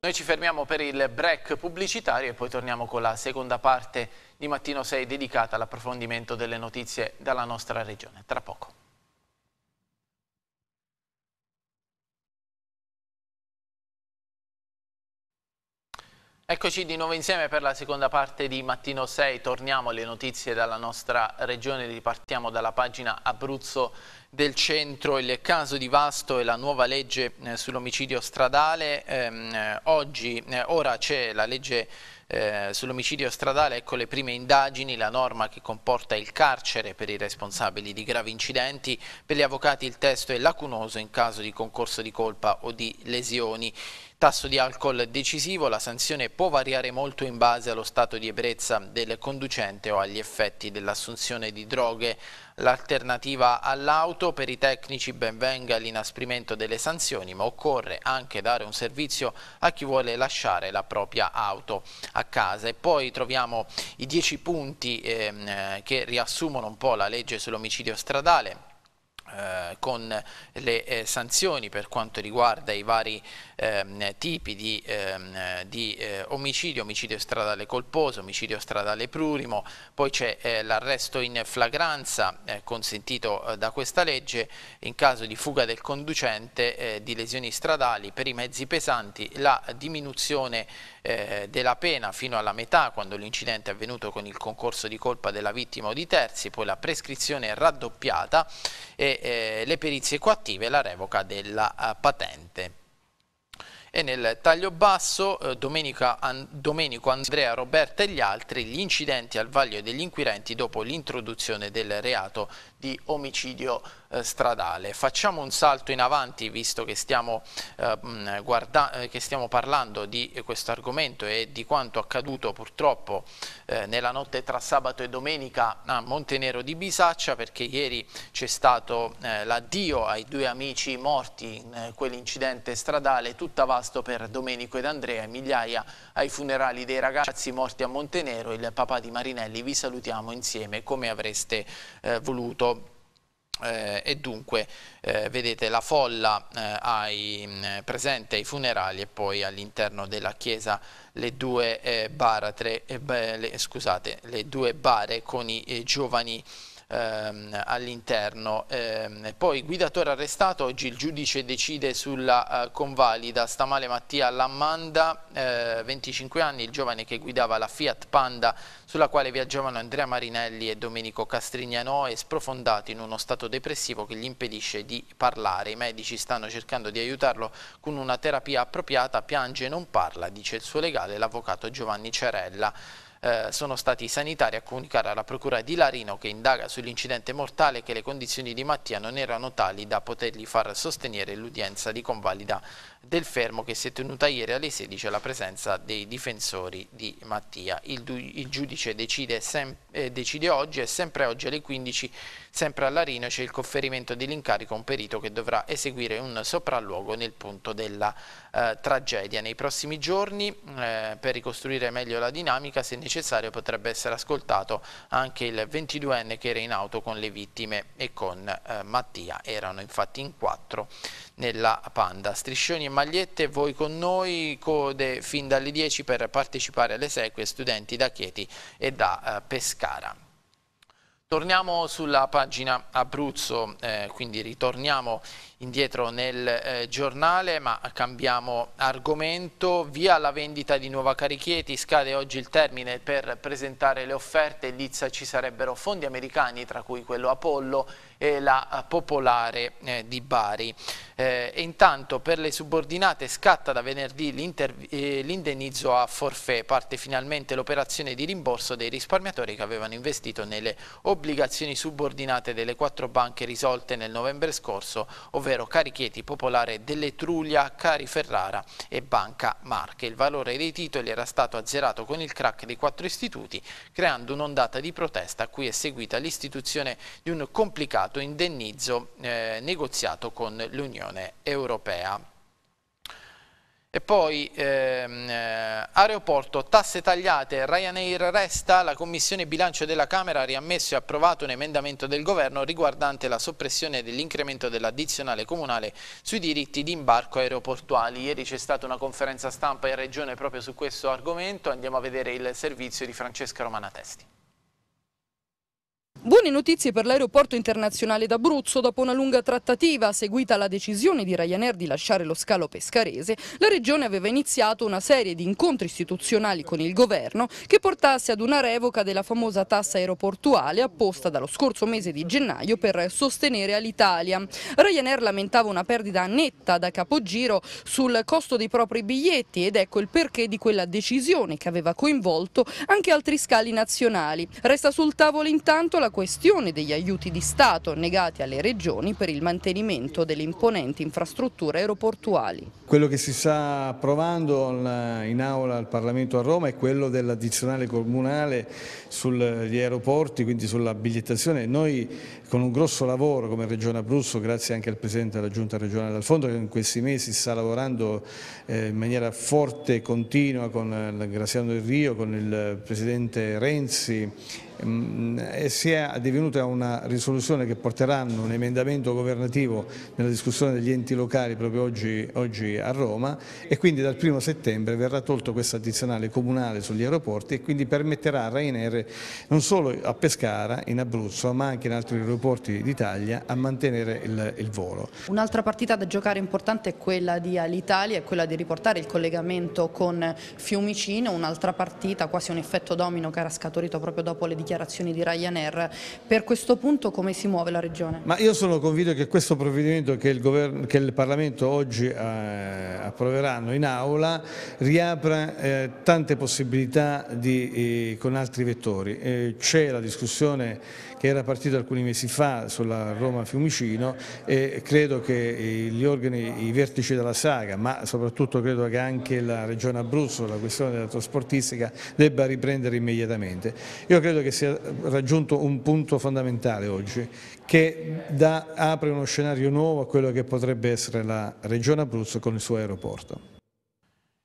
Noi ci fermiamo per il break pubblicitario e poi torniamo con la seconda parte di Mattino 6 dedicata all'approfondimento delle notizie dalla nostra regione. Tra poco. Eccoci di nuovo insieme per la seconda parte di Mattino 6, torniamo alle notizie dalla nostra regione, ripartiamo dalla pagina Abruzzo del centro il caso di Vasto e la nuova legge eh, sull'omicidio stradale. Ehm, eh, oggi, eh, ora c'è la legge eh, sull'omicidio stradale, ecco le prime indagini, la norma che comporta il carcere per i responsabili di gravi incidenti, per gli avvocati il testo è lacunoso in caso di concorso di colpa o di lesioni. Tasso di alcol decisivo, la sanzione può variare molto in base allo stato di ebbrezza del conducente o agli effetti dell'assunzione di droghe. L'alternativa all'auto per i tecnici ben venga l'inasprimento delle sanzioni, ma occorre anche dare un servizio a chi vuole lasciare la propria auto a casa. E poi troviamo i dieci punti ehm, che riassumono un po' la legge sull'omicidio stradale eh, con le eh, sanzioni per quanto riguarda i vari ehm, tipi di, ehm, di eh, omicidio, omicidio stradale colposo, omicidio stradale prurimo, poi c'è eh, l'arresto in flagranza eh, consentito da questa legge in caso di fuga del conducente, di lesioni stradali per i mezzi pesanti, la diminuzione eh, della pena fino alla metà quando l'incidente è avvenuto con il concorso di colpa della vittima o di terzi, poi la prescrizione è raddoppiata e eh, le perizie coattive e la revoca della uh, patente. E nel taglio basso eh, An Domenico Andrea Roberta e gli altri gli incidenti al vaglio degli inquirenti dopo l'introduzione del reato di omicidio eh, stradale. Facciamo un salto in avanti visto che stiamo, eh, eh, che stiamo parlando di questo argomento e di quanto accaduto purtroppo eh, nella notte tra sabato e domenica a Montenero di Bisaccia perché ieri c'è stato eh, l'addio ai due amici morti in eh, quell'incidente stradale tutta vasto per Domenico ed Andrea e migliaia ai funerali dei ragazzi morti a Montenero. Il papà di Marinelli vi salutiamo insieme come avreste voluto. Eh, e dunque eh, vedete la folla eh, ai, presente ai funerali e poi all'interno della chiesa le due, eh, baratre, eh, le, scusate, le due bare con i eh, giovani ehm, all'interno. Ehm, poi guidatore arrestato, oggi il giudice decide sulla eh, convalida, male Mattia Lammanda, eh, 25 anni, il giovane che guidava la Fiat Panda sulla quale viaggiavano Andrea Marinelli e Domenico Castrignano è sprofondato in uno stato depressivo che gli impedisce di parlare. I medici stanno cercando di aiutarlo con una terapia appropriata, piange e non parla, dice il suo legale, l'avvocato Giovanni Cerella eh, sono stati i sanitari a comunicare alla procura di Larino che indaga sull'incidente mortale che le condizioni di Mattia non erano tali da potergli far sostenere l'udienza di convalida del fermo che si è tenuta ieri alle 16 alla presenza dei difensori di Mattia. Il, il giudice decide, sem, eh, decide, oggi e sempre oggi alle 15, sempre all'Arino, c'è il conferimento dell'incarico a un perito che dovrà eseguire un sopralluogo nel punto della eh, tragedia. Nei prossimi giorni, eh, per ricostruire meglio la dinamica, se necessario potrebbe essere ascoltato anche il 22enne che era in auto con le vittime e con eh, Mattia. Erano infatti in quattro nella Panda. Striscioni e magliette, voi con noi, code fin dalle 10 per partecipare alle sequie studenti da Chieti e da eh, Pescara. Torniamo sulla pagina Abruzzo, eh, quindi ritorniamo indietro nel eh, giornale ma cambiamo argomento. Via la vendita di Nuova Carichieti, scade oggi il termine per presentare le offerte, Lizza ci sarebbero fondi americani tra cui quello Apollo e la Popolare eh, di Bari. Eh, e intanto per le subordinate scatta da venerdì eh, l'indennizzo a forfè, parte finalmente l'operazione di rimborso dei risparmiatori che avevano investito nelle obbligazioni subordinate delle quattro banche risolte nel novembre scorso, ovvero Cari Popolare dell'Etruglia, Cari Ferrara e Banca Marche. Il valore dei titoli era stato azzerato con il crack dei quattro istituti, creando un'ondata di protesta a cui è seguita l'istituzione di un complicato mancato indennizzo eh, negoziato con l'Unione Europea. E poi ehm, eh, aeroporto, tasse tagliate, Ryanair resta, la Commissione Bilancio della Camera ha riammesso e approvato un emendamento del Governo riguardante la soppressione dell'incremento dell'addizionale comunale sui diritti di imbarco aeroportuali. Ieri c'è stata una conferenza stampa in Regione proprio su questo argomento, andiamo a vedere il servizio di Francesca Romanatesti. Buone notizie per l'aeroporto internazionale d'Abruzzo. Dopo una lunga trattativa, seguita alla decisione di Ryanair di lasciare lo scalo pescarese, la regione aveva iniziato una serie di incontri istituzionali con il governo che portasse ad una revoca della famosa tassa aeroportuale apposta dallo scorso mese di gennaio per sostenere all'Italia. Ryanair lamentava una perdita netta da capogiro sul costo dei propri biglietti ed ecco il perché di quella decisione che aveva coinvolto anche altri scali nazionali. Resta sul tavolo intanto la la questione degli aiuti di Stato negati alle regioni per il mantenimento delle imponenti infrastrutture aeroportuali. Quello che si sta approvando in aula al Parlamento a Roma è quello dell'addizionale comunale sugli aeroporti, quindi sulla bigliettazione. Noi con un grosso lavoro come Regione Abruzzo, grazie anche al Presidente della Giunta regionale dal Fondo che in questi mesi sta lavorando eh, in maniera forte e continua con eh, Graziano Del Rio, con il Presidente Renzi Ehm, e è divenuta una risoluzione che porteranno un emendamento governativo nella discussione degli enti locali proprio oggi, oggi a Roma e quindi dal primo settembre verrà tolto questo addizionale comunale sugli aeroporti e quindi permetterà a Rainer non solo a Pescara, in Abruzzo, ma anche in altri aeroporti d'Italia a mantenere il, il volo. Un'altra partita da giocare importante è quella di Alitalia, è quella di riportare il collegamento con Fiumicino, un'altra partita, quasi un effetto domino che era scaturito proprio dopo le dichiarazioni dichiarazioni di Ryanair. Per questo punto come si muove la Regione? Ma io sono convinto che questo provvedimento che il, governo, che il Parlamento oggi eh, approveranno in aula riapra eh, tante possibilità di, eh, con altri vettori. Eh, C'è la discussione che era partita alcuni mesi fa sulla Roma-Fiumicino e credo che eh, gli organi, i vertici della saga, ma soprattutto credo che anche la Regione Abruzzo, la questione della trasportistica, debba riprendere immediatamente. Io credo che si è raggiunto un punto fondamentale oggi che dà, apre uno scenario nuovo a quello che potrebbe essere la Regione Abruzzo con il suo aeroporto.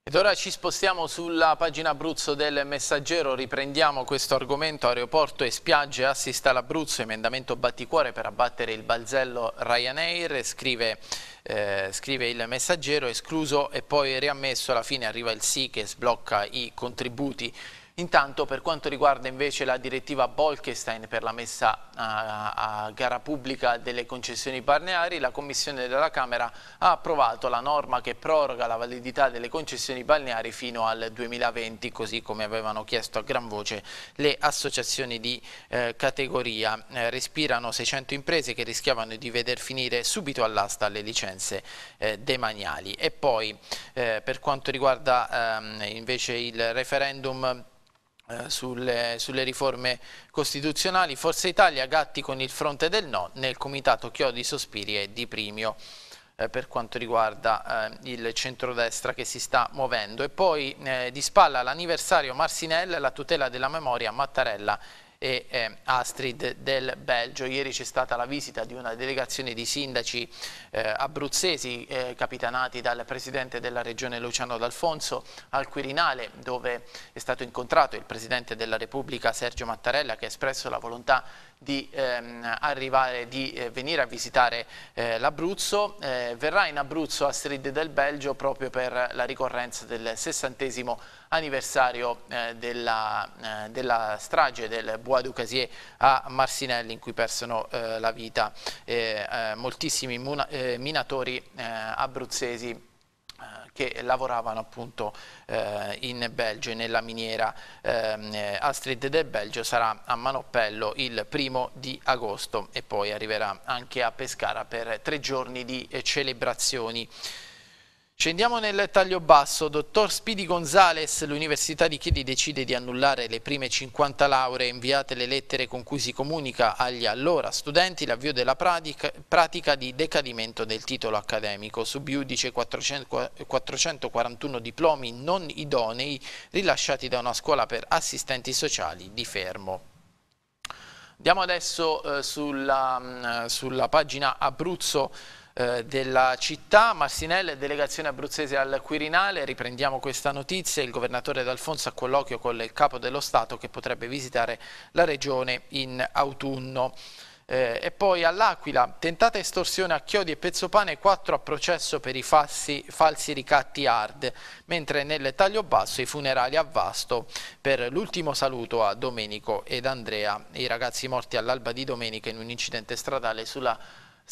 Ed ora ci spostiamo sulla pagina Abruzzo del Messaggero, riprendiamo questo argomento, aeroporto e spiagge, assista l'Abruzzo, emendamento batticuore per abbattere il balzello Ryanair, scrive, eh, scrive, il Messaggero, escluso e poi riammesso, alla fine arriva il sì che sblocca i contributi Intanto per quanto riguarda invece la direttiva Bolkestein per la messa a, a, gara pubblica delle concessioni balneari, la Commissione della Camera ha approvato la norma che proroga la validità delle concessioni balneari fino al 2020, così come avevano chiesto a gran voce le associazioni di eh, categoria. Eh, respirano 600 imprese che rischiavano di veder finire subito all'asta le licenze eh, demaniali. E poi eh, per quanto riguarda ehm, invece il referendum eh, sulle, sulle, riforme costituzionali, Forza Italia, Gatti con il fronte del no nel comitato Chiodi, Sospiri e Di Primio eh, per quanto riguarda eh, il centrodestra che si sta muovendo e poi eh, di spalla l'anniversario Marsinella, la tutela della memoria Mattarella e eh, Astrid del Belgio. Ieri c'è stata la visita di una delegazione di sindaci eh, abruzzesi eh, capitanati dal presidente della regione Luciano D'Alfonso al Quirinale dove è stato incontrato il presidente della Repubblica Sergio Mattarella che ha espresso la volontà di ehm, arrivare, di eh, venire a visitare eh, l'Abruzzo. Eh, verrà in Abruzzo Astrid del Belgio proprio per la ricorrenza del sessantesimo anniversario anniversario eh, della, eh, della, strage del Bois du Casier a Marsinelli in cui persero eh, la vita eh, eh, moltissimi muna, eh, minatori abruzzesi che lavoravano appunto eh, in Belgio e nella miniera ehm, eh, Astrid del Belgio sarà a Manopello il primo di agosto e poi arriverà anche a Pescara per tre giorni di eh, celebrazioni Scendiamo nel taglio basso, dottor Spidi Gonzales, l'Università di Chiedi decide di annullare le prime 50 lauree inviate le lettere con cui si comunica agli allora studenti l'avvio della pratica, pratica, di decadimento del titolo accademico, Subiudice iudice 441 diplomi non idonei rilasciati da una scuola per assistenti sociali di Fermo. Andiamo adesso eh, sulla, mh, mm, sulla pagina Abruzzo eh, della città, Marsinelle, delegazione abruzzese al Quirinale, riprendiamo questa notizia, il governatore D'Alfonso a colloquio con il capo dello Stato che potrebbe visitare la regione in autunno. Eh, e poi all'Aquila, tentata estorsione a Chiodi e Pezzopane, 4 a processo per i falsi, falsi ricatti hard, mentre nel taglio basso i funerali a Vasto per l'ultimo saluto a Domenico ed Andrea, i ragazzi morti all'alba di domenica in un incidente stradale sulla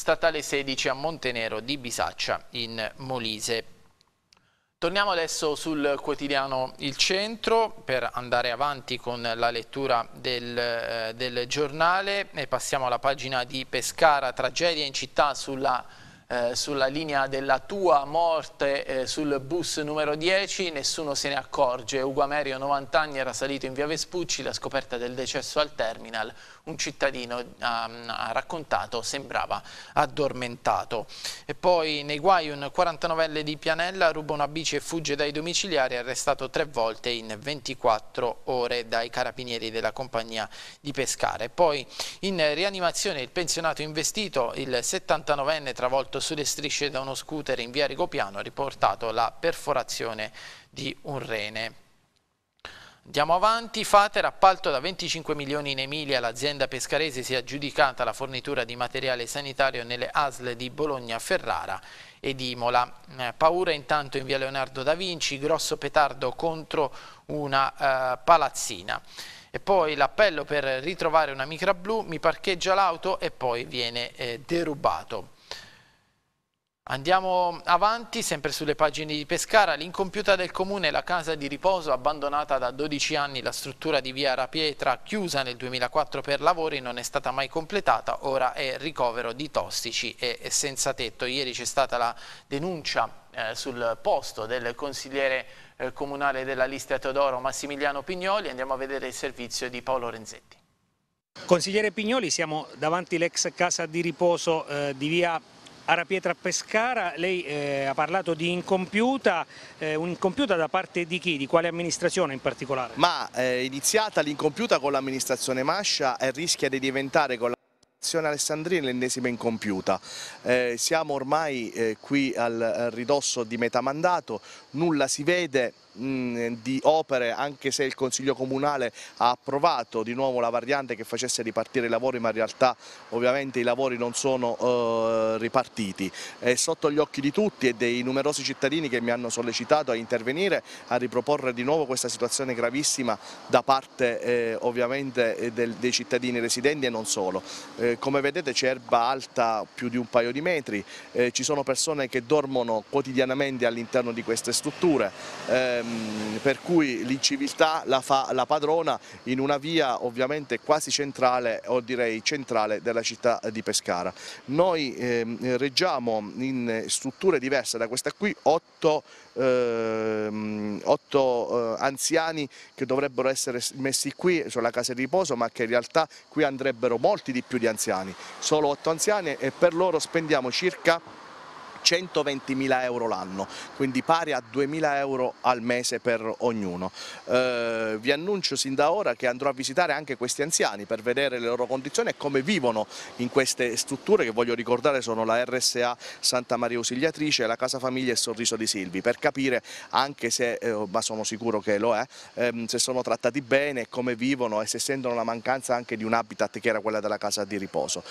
statale 16 a Montenero di Bisaccia in Molise. Torniamo adesso sul quotidiano Il Centro per andare avanti con la lettura del, eh, del giornale e passiamo alla pagina di Pescara, tragedia in città sulla eh, sulla linea della tua morte eh, sul bus numero 10, nessuno se ne accorge. Ugo Amerio, 90 anni, era salito in via Vespucci, la scoperta del decesso al terminal, un cittadino ha, ehm, ha raccontato sembrava addormentato. E poi nei guai un 49enne di Pianella ruba una bici e fugge dai domiciliari, arrestato tre volte in 24 ore dai carabinieri della compagnia di Pescare. Poi in rianimazione il pensionato investito, il 79enne travolto sulle strisce da uno scooter in via Rigopiano, ha riportato la perforazione di un rene. Andiamo avanti, Fater, appalto da 25 milioni in Emilia, l'azienda pescarese si è aggiudicata la fornitura di materiale sanitario nelle ASL di Bologna, Ferrara e Imola. Eh, paura intanto in via Leonardo da Vinci, grosso petardo contro una eh, palazzina. E poi l'appello per ritrovare una micra blu, mi parcheggia l'auto e poi viene eh, derubato. Andiamo avanti, sempre sulle pagine di Pescara, l'incompiuta del comune è la casa di riposo abbandonata da 12 anni, la struttura di via Rapietra chiusa nel 2004 per lavori non è stata mai completata, ora è ricovero di tossici e senza tetto. Ieri c'è stata la denuncia eh, sul posto del consigliere eh, comunale della lista Teodoro Massimiliano Pignoli, andiamo a vedere il servizio di Paolo Renzetti. Consigliere Pignoli, siamo davanti l'ex casa di riposo eh, di via Ara Pietra Pescara, lei eh, ha parlato di incompiuta, eh, un'incompiuta da parte di chi? Di quale amministrazione in particolare? Ma eh, iniziata l'incompiuta con l'amministrazione Mascia e eh, rischia di diventare con l'amministrazione stazione Alessandrina l'ennesima incompiuta. Eh, siamo ormai eh, qui al ridosso di metà mandato, nulla si vede, Mm, di opere anche se il Consiglio Comunale ha approvato di nuovo la variante che facesse ripartire i lavori ma in realtà ovviamente i lavori non sono eh, ripartiti. È sotto gli occhi di tutti e dei numerosi cittadini che mi hanno sollecitato a intervenire, a riproporre di nuovo questa situazione gravissima da parte eh, ovviamente eh, del, dei cittadini residenti e non solo. Eh, come vedete c'è erba alta più di un paio di metri, eh, ci sono persone che dormono quotidianamente all'interno di queste strutture, eh, ehm, per cui l'inciviltà la fa la padrona in una via ovviamente quasi centrale o direi centrale della città di Pescara. Noi ehm, reggiamo in strutture diverse da questa qui otto, ehm, otto eh, anziani che dovrebbero essere messi qui sulla casa di riposo ma che in realtà qui andrebbero molti di più di anziani, solo otto anziani e per loro spendiamo circa 120.000 euro l'anno, quindi pari a 2.000 euro al mese per ognuno. Eh, vi annuncio sin da ora che andrò a visitare anche questi anziani per vedere le loro condizioni e come vivono in queste strutture che voglio ricordare sono la RSA Santa Maria Ausiliatrice, la Casa Famiglia e Sorriso di Silvi, per capire anche se, eh, ma sono sicuro che lo è, ehm, se sono trattati bene, come vivono e se sentono la mancanza anche di un habitat che era quella della casa di riposo.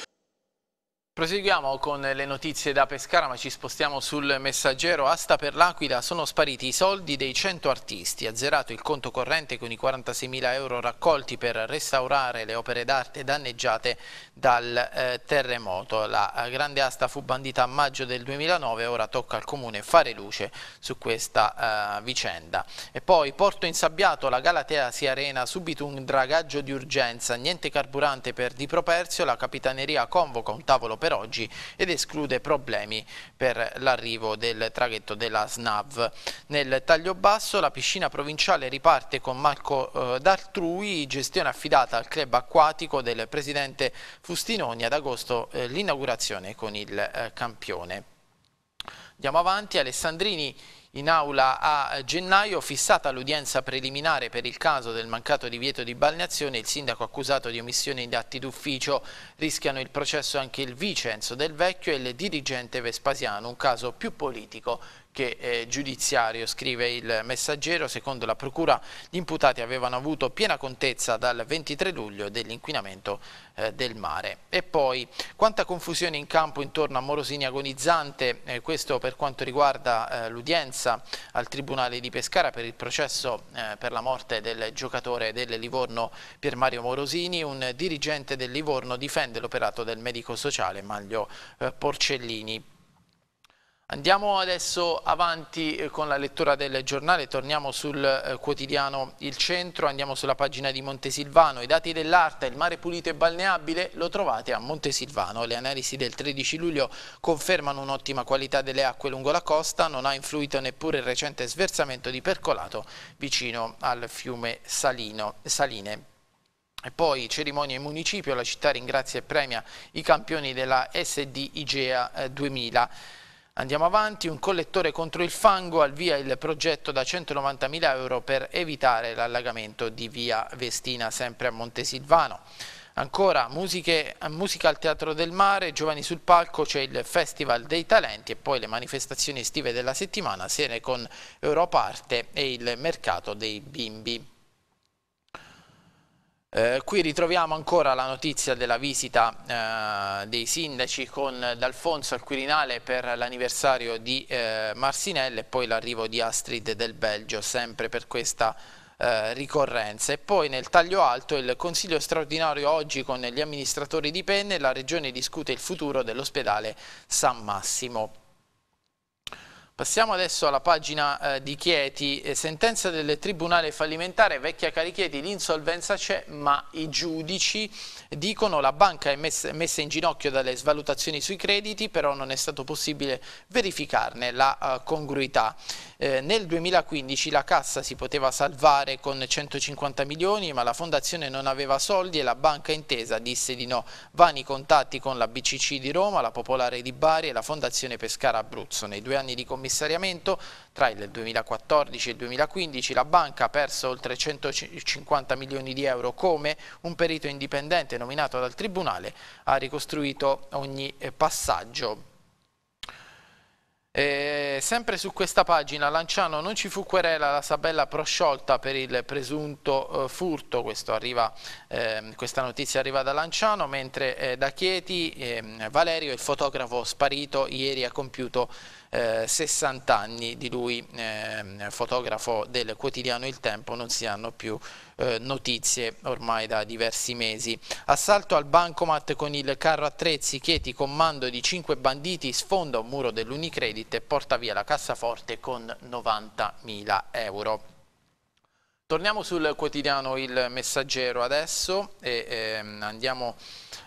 Proseguiamo con le notizie da Pescara ma ci spostiamo sul messaggero Asta per l'Aquila sono spariti i soldi dei 100 artisti, azzerato il conto corrente con i 46.000 euro raccolti per restaurare le opere d'arte danneggiate dal eh, terremoto. La eh, grande asta fu bandita a maggio del 2009 ora tocca al comune fare luce su questa eh, vicenda. E poi Porto Insabbiato, la Galatea si arena subito un dragaggio di urgenza, niente carburante per Di Properzio, la capitaneria convoca un tavolo per per oggi ed esclude problemi per l'arrivo del traghetto della SNAV. Nel taglio basso la piscina provinciale riparte con Marco eh, D'Artrui, gestione affidata al club acquatico del presidente Fustinoni ad agosto eh, l'inaugurazione con il eh, campione. Andiamo avanti, Alessandrini in aula a gennaio, fissata l'udienza preliminare per il caso del mancato divieto di balneazione, il sindaco accusato di omissione di atti d'ufficio rischiano il processo anche il vice Enzo Del Vecchio e il dirigente Vespasiano, un caso più politico che eh, giudiziario, scrive il messaggero, secondo la procura gli imputati avevano avuto piena contezza dal 23 luglio dell'inquinamento eh, del mare. E poi quanta confusione in campo intorno a Morosini agonizzante, eh, questo per quanto riguarda eh, l'udienza al Tribunale di Pescara per il processo eh, per la morte del giocatore del Livorno Pier Mario Morosini, un dirigente del Livorno difende l'operato del medico sociale Maglio eh, Porcellini. Andiamo adesso avanti eh, con la lettura del giornale, torniamo sul eh, quotidiano Il Centro, andiamo sulla pagina di Montesilvano, i dati dell'Arta, il mare pulito e balneabile lo trovate a Montesilvano, le analisi del 13 luglio confermano un'ottima qualità delle acque lungo la costa, non ha influito neppure il recente sversamento di percolato vicino al fiume Salino, Saline. E poi cerimonia in municipio, la città ringrazia e premia i campioni della SD IGEA 2000. Eh, Andiamo avanti, un collettore contro il fango avvia il progetto da 190.000 euro per evitare l'allagamento di via Vestina, sempre a Montesilvano. Ancora musiche, musica al Teatro del Mare, Giovani sul Palco, c'è il Festival dei Talenti e poi le manifestazioni estive della settimana, sere con Europa Arte e il mercato dei bimbi. Eh, qui ritroviamo ancora la notizia della visita eh, dei sindaci con D'Alfonso al Quirinale per l'anniversario di eh, Marsinelle e poi l'arrivo di Astrid del Belgio sempre per questa eh, ricorrenza. E poi nel taglio alto il Consiglio straordinario oggi con gli amministratori di Penne la Regione discute il futuro dell'ospedale San Massimo. Passiamo adesso alla pagina eh, di Chieti, eh, sentenza del Tribunale fallimentare, vecchia Carichieti, l'insolvenza c'è ma i giudici dicono la banca è messa, messa in ginocchio dalle svalutazioni sui crediti però non è stato possibile verificarne la uh, congruità. Eh, nel 2015 la cassa si poteva salvare con 150 milioni ma la fondazione non aveva soldi e la banca intesa disse di no. Vani contatti con la BCC di Roma, la Popolare di Bari e la Fondazione Pescara Abruzzo. Nei due anni di commissariamento, tra il 2014 e il 2015, la banca ha perso oltre 150 milioni di euro come un perito indipendente nominato dal Tribunale ha ricostruito ogni eh, passaggio e sempre su questa pagina, Lanciano non ci fu querela, la Sabella prosciolta per il presunto eh, furto, arriva, eh, questa notizia arriva da Lanciano, mentre eh, da Chieti ehm, Valerio, il fotografo sparito, ieri ha compiuto eh, 60 anni di lui, eh, fotografo del quotidiano Il Tempo, non si hanno più eh, notizie ormai da diversi mesi. Assalto al bancomat con il carro attrezzi, Chieti, comando di 5 banditi, sfonda un muro dell'Unicredit e porta via la cassaforte con 90.000 euro. Torniamo sul quotidiano Il Messaggero adesso e ehm, andiamo,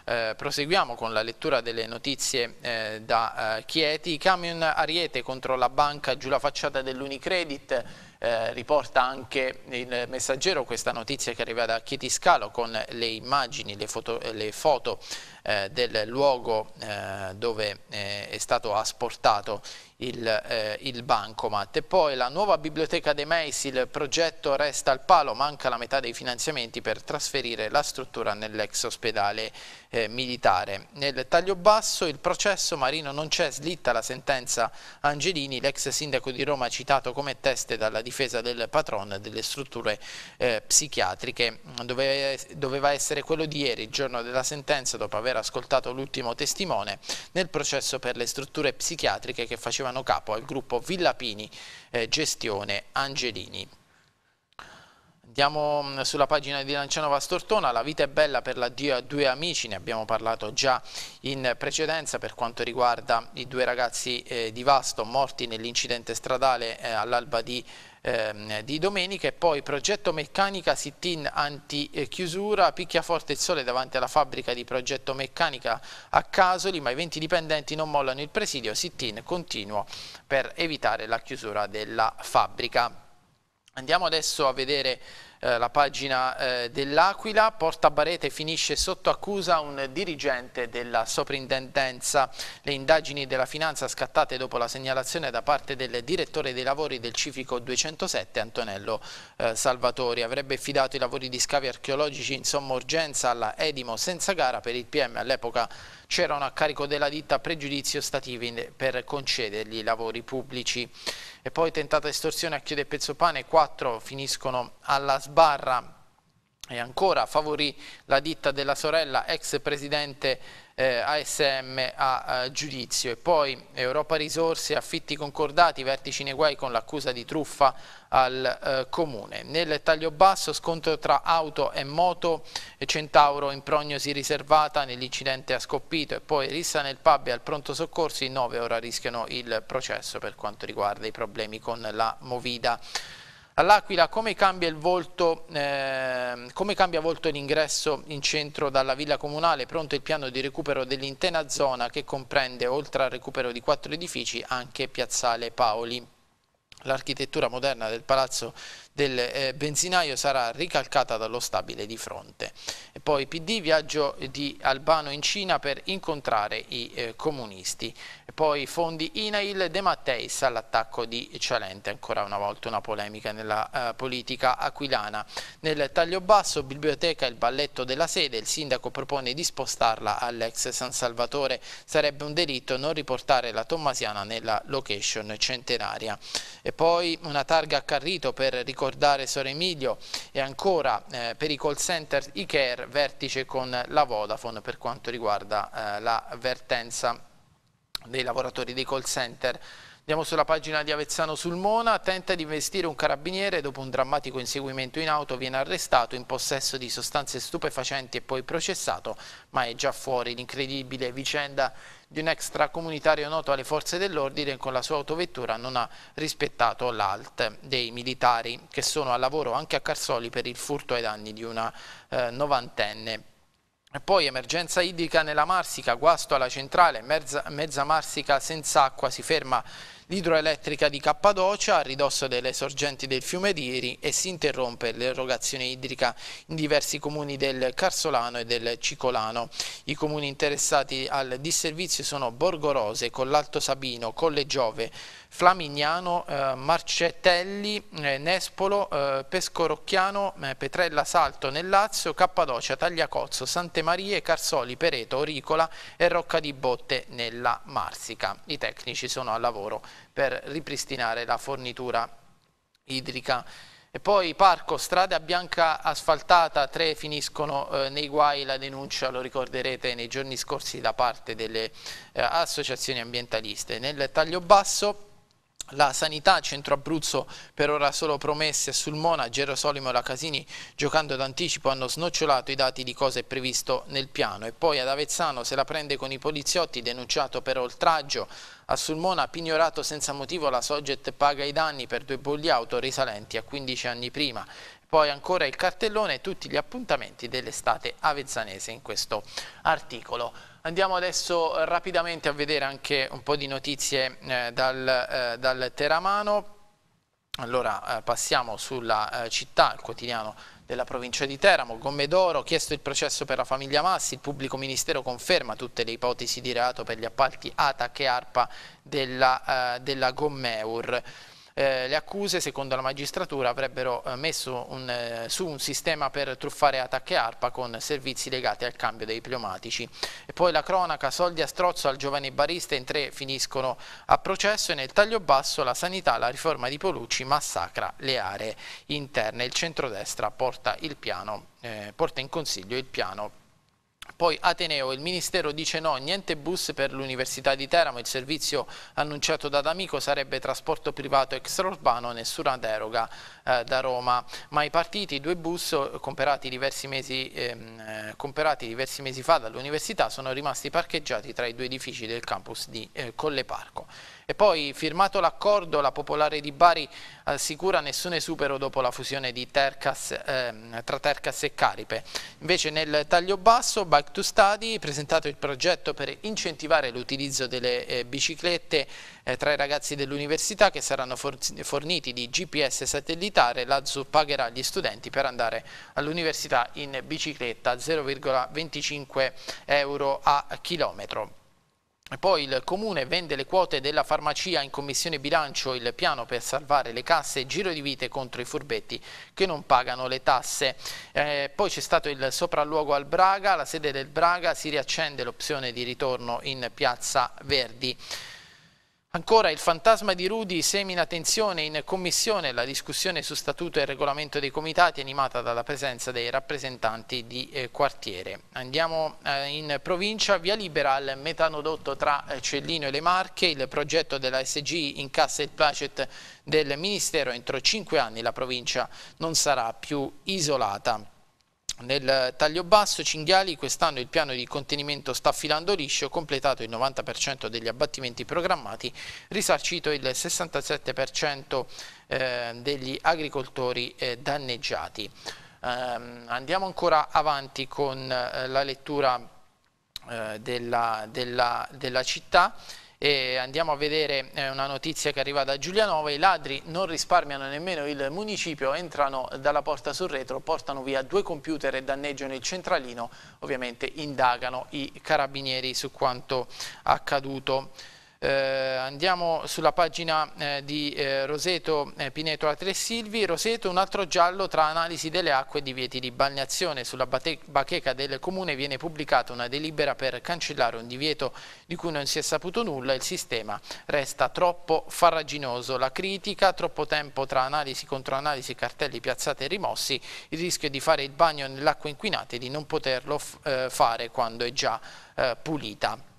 eh, proseguiamo con la lettura delle notizie eh, da eh, Chieti. Camion Ariete contro la banca giù la facciata dell'Unicredit. Eh, riporta anche il messaggero questa notizia che arriva da Chieti Scalo con le immagini, le foto, le foto eh, del luogo eh, dove è stato asportato il, eh, il bancomat. E poi la nuova biblioteca dei MEIS, il progetto resta al palo, manca la metà dei finanziamenti per trasferire la struttura nell'ex ospedale eh, militare. Nel taglio basso il processo Marino non c'è, slitta la sentenza Angelini, l'ex sindaco di Roma citato come teste dalla difesa del patron delle strutture eh, psichiatriche. Dove, doveva essere quello di ieri, il giorno della sentenza, dopo aver ascoltato l'ultimo testimone, nel processo per le strutture psichiatriche che facevano Milano Capo al gruppo Villapini eh, Gestione Angelini. Andiamo mm, sulla pagina di Lancianova Stortona, la vita è bella per la Dio a due amici, ne abbiamo parlato già in precedenza per quanto riguarda i due ragazzi eh, di Vasto morti nell'incidente stradale eh, all'alba di eh, di domenica e poi progetto meccanica sit-in anti-chiusura, picchia forte il sole davanti alla fabbrica di progetto meccanica a Casoli, ma i 20 dipendenti non mollano il presidio, sit-in continuo per evitare la chiusura della fabbrica. Andiamo adesso a vedere eh, la pagina eh, dell'Aquila, Porta Barete finisce sotto accusa un dirigente della soprintendenza. Le indagini della finanza scattate dopo la segnalazione da parte del direttore dei lavori del Civico 207 Antonello eh, Salvatori avrebbe affidato i lavori di scavi archeologici in somma urgenza alla Edimo senza gara per il PM all'epoca c'erano a carico della ditta pregiudizio stativi per concedergli i lavori pubblici. E poi tentata estorsione a chiude pezzo pane, quattro finiscono alla sbarra e ancora favorì la ditta della sorella ex presidente eh, ASM a, a eh, giudizio e poi Europa Risorse affitti concordati, vertici nei guai con l'accusa di truffa al eh, comune. Nel taglio basso scontro tra auto e moto, Centauro in prognosi riservata nell'incidente ha Scoppito e poi rissa nel pub e al pronto soccorso, i nove ora rischiano il processo per quanto riguarda i problemi con la Movida. All'Aquila come cambia, volto, eh, come cambia volto l'ingresso in centro dalla Villa Comunale? Pronto il piano di recupero dell'intera zona che comprende, oltre al recupero di quattro edifici, anche Piazzale Paoli. L'architettura moderna del palazzo del eh, benzinaio sarà ricalcata dallo stabile di fronte. E poi PD, viaggio di Albano in Cina per incontrare i eh, comunisti. Poi fondi Inail De Matteis all'attacco di Cialente, ancora una volta una polemica nella eh, politica aquilana. Nel taglio basso, biblioteca il balletto della sede, il sindaco propone di spostarla all'ex San Salvatore. Sarebbe un delitto non riportare la Tommasiana nella location centenaria. E poi una targa a Carrito per ricordare Sor Emilio e ancora eh, per i call center Icare, vertice con la Vodafone per quanto riguarda eh, la vertenza dei lavoratori dei call center. Andiamo sulla pagina di Avezzano sul Mona, tenta di investire un carabiniere, dopo un drammatico inseguimento in auto viene arrestato in possesso di sostanze stupefacenti e poi processato, ma è già fuori l'incredibile vicenda di un extracomunitario noto alle forze dell'ordine con la sua autovettura non ha rispettato l'alt dei militari che sono a lavoro anche a Carsoli per il furto ai danni di una eh, novantenne poi emergenza idrica nella Marsica, guasto alla centrale, mezza, mezza Marsica senza acqua, si ferma l'idroelettrica di Cappadocia a ridosso delle sorgenti del fiume Diri e si interrompe l'erogazione idrica in diversi comuni del Carsolano e del Cicolano. I comuni interessati al disservizio sono Borgorose, Collalto Sabino, Colle Giove, Flamignano, eh, Marcetelli, eh, Nespolo, eh, Pescorocchiano, eh, Petrella Salto nel Lazio, Cappadocia, Tagliacozzo, Sante Marie, Carsoli, Pereto, Oricola e Rocca di Botte nella Marsica. I tecnici sono al lavoro per ripristinare la fornitura idrica. E poi parco, strada bianca asfaltata, tre finiscono eh, nei guai, la denuncia lo ricorderete nei giorni scorsi da parte delle eh, associazioni ambientaliste. Nel taglio basso la sanità, Centro Abruzzo per ora solo promesse sul Mona, Gerosolimo e la Casini giocando d'anticipo hanno snocciolato i dati di cosa è previsto nel piano e poi ad Avezzano se la prende con i poliziotti denunciato per oltraggio a Sulmona ha pignorato senza motivo la Soget paga i danni per due bolli auto risalenti a 15 anni prima poi ancora il cartellone e tutti gli appuntamenti dell'estate avezzanese in questo articolo. Andiamo adesso eh, rapidamente a vedere anche un po' di notizie eh, dal, eh, dal, Teramano. Allora eh, passiamo sulla eh, città, il quotidiano della provincia di Teramo, Gomme d'Oro, chiesto il processo per la famiglia Massi, il pubblico ministero conferma tutte le ipotesi di reato per gli appalti ATAC e ARPA della, eh, della Gommeur eh, le accuse, secondo la magistratura, avrebbero eh, messo un, eh, su un sistema per truffare attacche ARPA con servizi legati al cambio dei pneumatici. E poi la cronaca, soldi a strozzo al giovane barista, in tre finiscono a processo e nel taglio basso la sanità, la riforma di Polucci massacra le aree interne. Il centrodestra porta, il piano, eh, porta in consiglio il piano poi Ateneo, il Ministero dice no, niente bus per l'Università di Teramo, il servizio annunciato da D'Amico sarebbe trasporto privato extraurbano, nessuna deroga eh, da Roma. Ma i partiti, due bus eh, comperati diversi mesi, ehm, eh, comprati diversi mesi fa dall'Università sono rimasti parcheggiati tra i due edifici del campus di eh, Colleparco. E poi firmato l'accordo la Popolare di Bari assicura nessun esubero dopo la fusione Tercas, eh, tra Tercas e Caripe. Invece nel taglio basso Bike to Study presentato il progetto per incentivare l'utilizzo delle eh, biciclette eh, tra i ragazzi dell'università che saranno for forniti di GPS satellitare. L'Azzu pagherà gli studenti per andare all'università in bicicletta 0,25 euro a chilometro. Poi il Comune vende le quote della farmacia in commissione bilancio, il piano per salvare le casse, giro di vite contro i furbetti che non pagano le tasse. Eh, poi c'è stato il sopralluogo al Braga, la sede del Braga si riaccende l'opzione di ritorno in Piazza Verdi. Ancora il fantasma di Rudi semina tensione in commissione la discussione su statuto e regolamento dei comitati animata dalla presenza dei rappresentanti di eh, quartiere. Andiamo eh, in provincia, via libera al metanodotto tra eh, Cellino e le Marche, il progetto della SG incassa il placet del Ministero, entro cinque anni la provincia non sarà più isolata. Nel taglio basso Cinghiali quest'anno il piano di contenimento sta filando liscio, completato il 90% degli abbattimenti programmati, risarcito il 67% eh, degli agricoltori eh, danneggiati. Ehm, andiamo ancora avanti con eh, la lettura della, della, della città. E andiamo a vedere eh, una notizia che arriva da Giulianova, i ladri non risparmiano nemmeno il municipio, entrano dalla porta sul retro, portano via due computer e danneggiano il centralino, ovviamente indagano i carabinieri su quanto accaduto. Eh, andiamo sulla pagina eh, di eh, Roseto eh, Pineto a Tre Silvi. Roseto un altro giallo tra analisi delle acque e divieti di balneazione. Sulla bacheca del comune viene pubblicata una delibera per cancellare un divieto di cui non si è saputo nulla. Il sistema resta troppo farraginoso. La critica, troppo tempo tra analisi contro analisi, cartelli piazzati e rimossi. Il rischio di fare il bagno nell'acqua inquinata e di non poterlo eh, fare quando è già eh, pulita.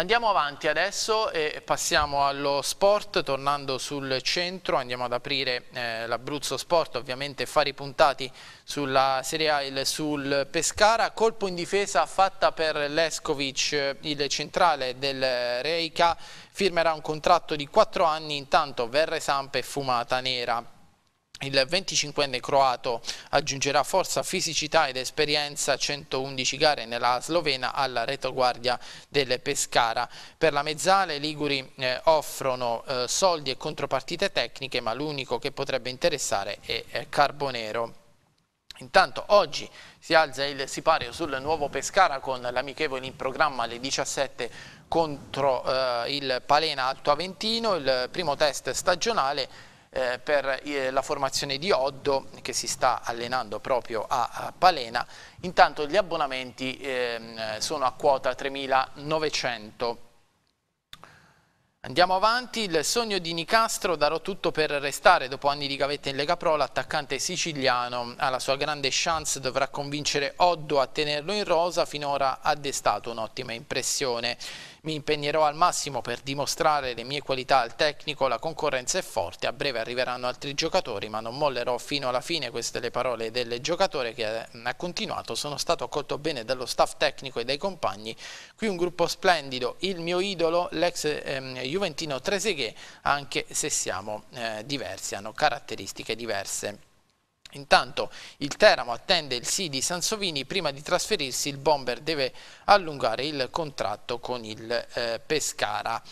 Andiamo avanti adesso e passiamo allo sport, tornando sul centro, andiamo ad aprire eh, l'Abruzzo Sport, ovviamente fare i puntati sulla Serie A e sul Pescara, colpo in difesa fatta per Leskovic, il centrale del Reica, firmerà un contratto di 4 anni, intanto Verre e fumata nera il 25enne croato aggiungerà forza, fisicità ed esperienza 111 gare nella Slovena alla retroguardia del Pescara. Per la mezzale i Liguri eh, offrono eh, soldi e contropartite tecniche ma l'unico che potrebbe interessare è, è Carbonero. Intanto oggi si alza il sipario sul nuovo Pescara con l'amichevole in programma alle 17 contro eh, il Palena Alto Aventino, il primo test stagionale eh, per eh, la formazione di Oddo che si sta allenando proprio a, a Palena. Intanto gli abbonamenti eh, sono a quota 3.900. Andiamo avanti, il sogno di Nicastro, darò tutto per restare dopo anni di gavetta in Lega Pro, l'attaccante siciliano alla sua grande chance, dovrà convincere Oddo a tenerlo in rosa, finora ha destato un'ottima impressione. Mi impegnerò al massimo per dimostrare le mie qualità al tecnico, la concorrenza è forte, a breve arriveranno altri giocatori, ma non mollerò fino alla fine queste le parole del giocatore che ha continuato. Sono stato accolto bene dallo staff tecnico e dai compagni. Qui un gruppo splendido, il mio idolo, l'ex ehm, Juventino Treseghe, anche se siamo eh, diversi, hanno caratteristiche diverse. Intanto il Teramo attende il sì di Sansovini, prima di trasferirsi il bomber deve allungare il contratto con il eh, Pescara.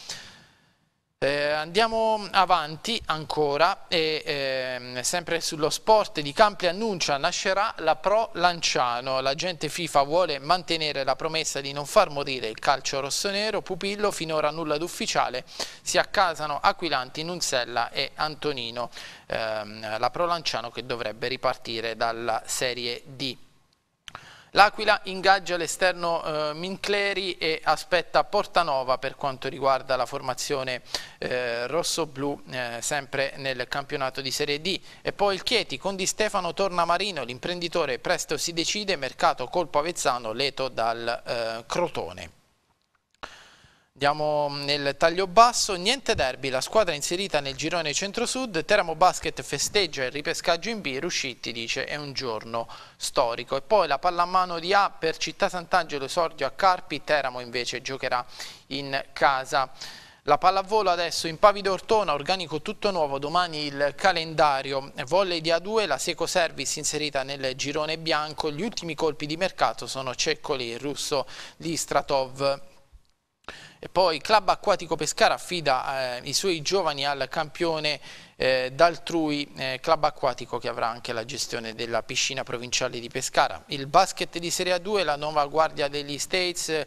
Eh, andiamo avanti ancora e eh, sempre sullo sport di Campi annuncia nascerà la Pro Lanciano. L'agente FIFA vuole mantenere la promessa di non far morire il calcio rossonero. Pupillo finora nulla d'ufficiale. Si accasano Aquilanti, Nunzella e Antonino. Eh, la Pro Lanciano che dovrebbe ripartire dalla Serie D. L'Aquila ingaggia l'esterno eh, Mincleri e aspetta Portanova per quanto riguarda la formazione eh, rosso-blu eh, sempre nel campionato di Serie D. E poi il Chieti con Di Stefano torna Marino, l'imprenditore presto si decide, mercato colpo Avezzano, leto dal eh, Crotone. Andiamo nel taglio basso, niente derby, la squadra inserita nel girone centro-sud, Teramo Basket festeggia il ripescaggio in B, Ruscitti dice è un giorno storico. E poi la pallamano di A per Città Sant'Angelo esordio a Carpi, Teramo invece giocherà in casa. La pallavolo adesso in Pavido Ortona, organico tutto nuovo, domani il calendario. Volley di A2, la Seco Service inserita nel girone bianco, gli ultimi colpi di mercato sono Ceccoli, Russo, Listratov e poi Club Acquatico Pescara affida eh, i suoi giovani al campione eh, d'altrui eh, Club Acquatico che avrà anche la gestione della piscina provinciale di Pescara. Il basket di Serie A2, la nuova guardia degli States, eh,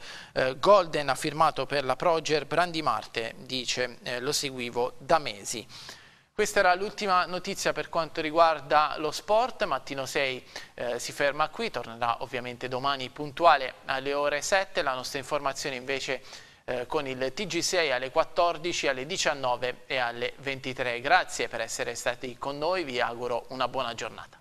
Golden ha firmato per la Proger, Brandi Marte dice eh, lo seguivo da mesi. Questa era l'ultima notizia per quanto riguarda lo sport, Mattino 6 eh, si ferma qui, tornerà ovviamente domani puntuale alle ore 7, la nostra informazione invece è eh, con il TG6 alle 14, alle 19 e alle 23. Grazie per essere stati con noi, vi auguro una buona giornata.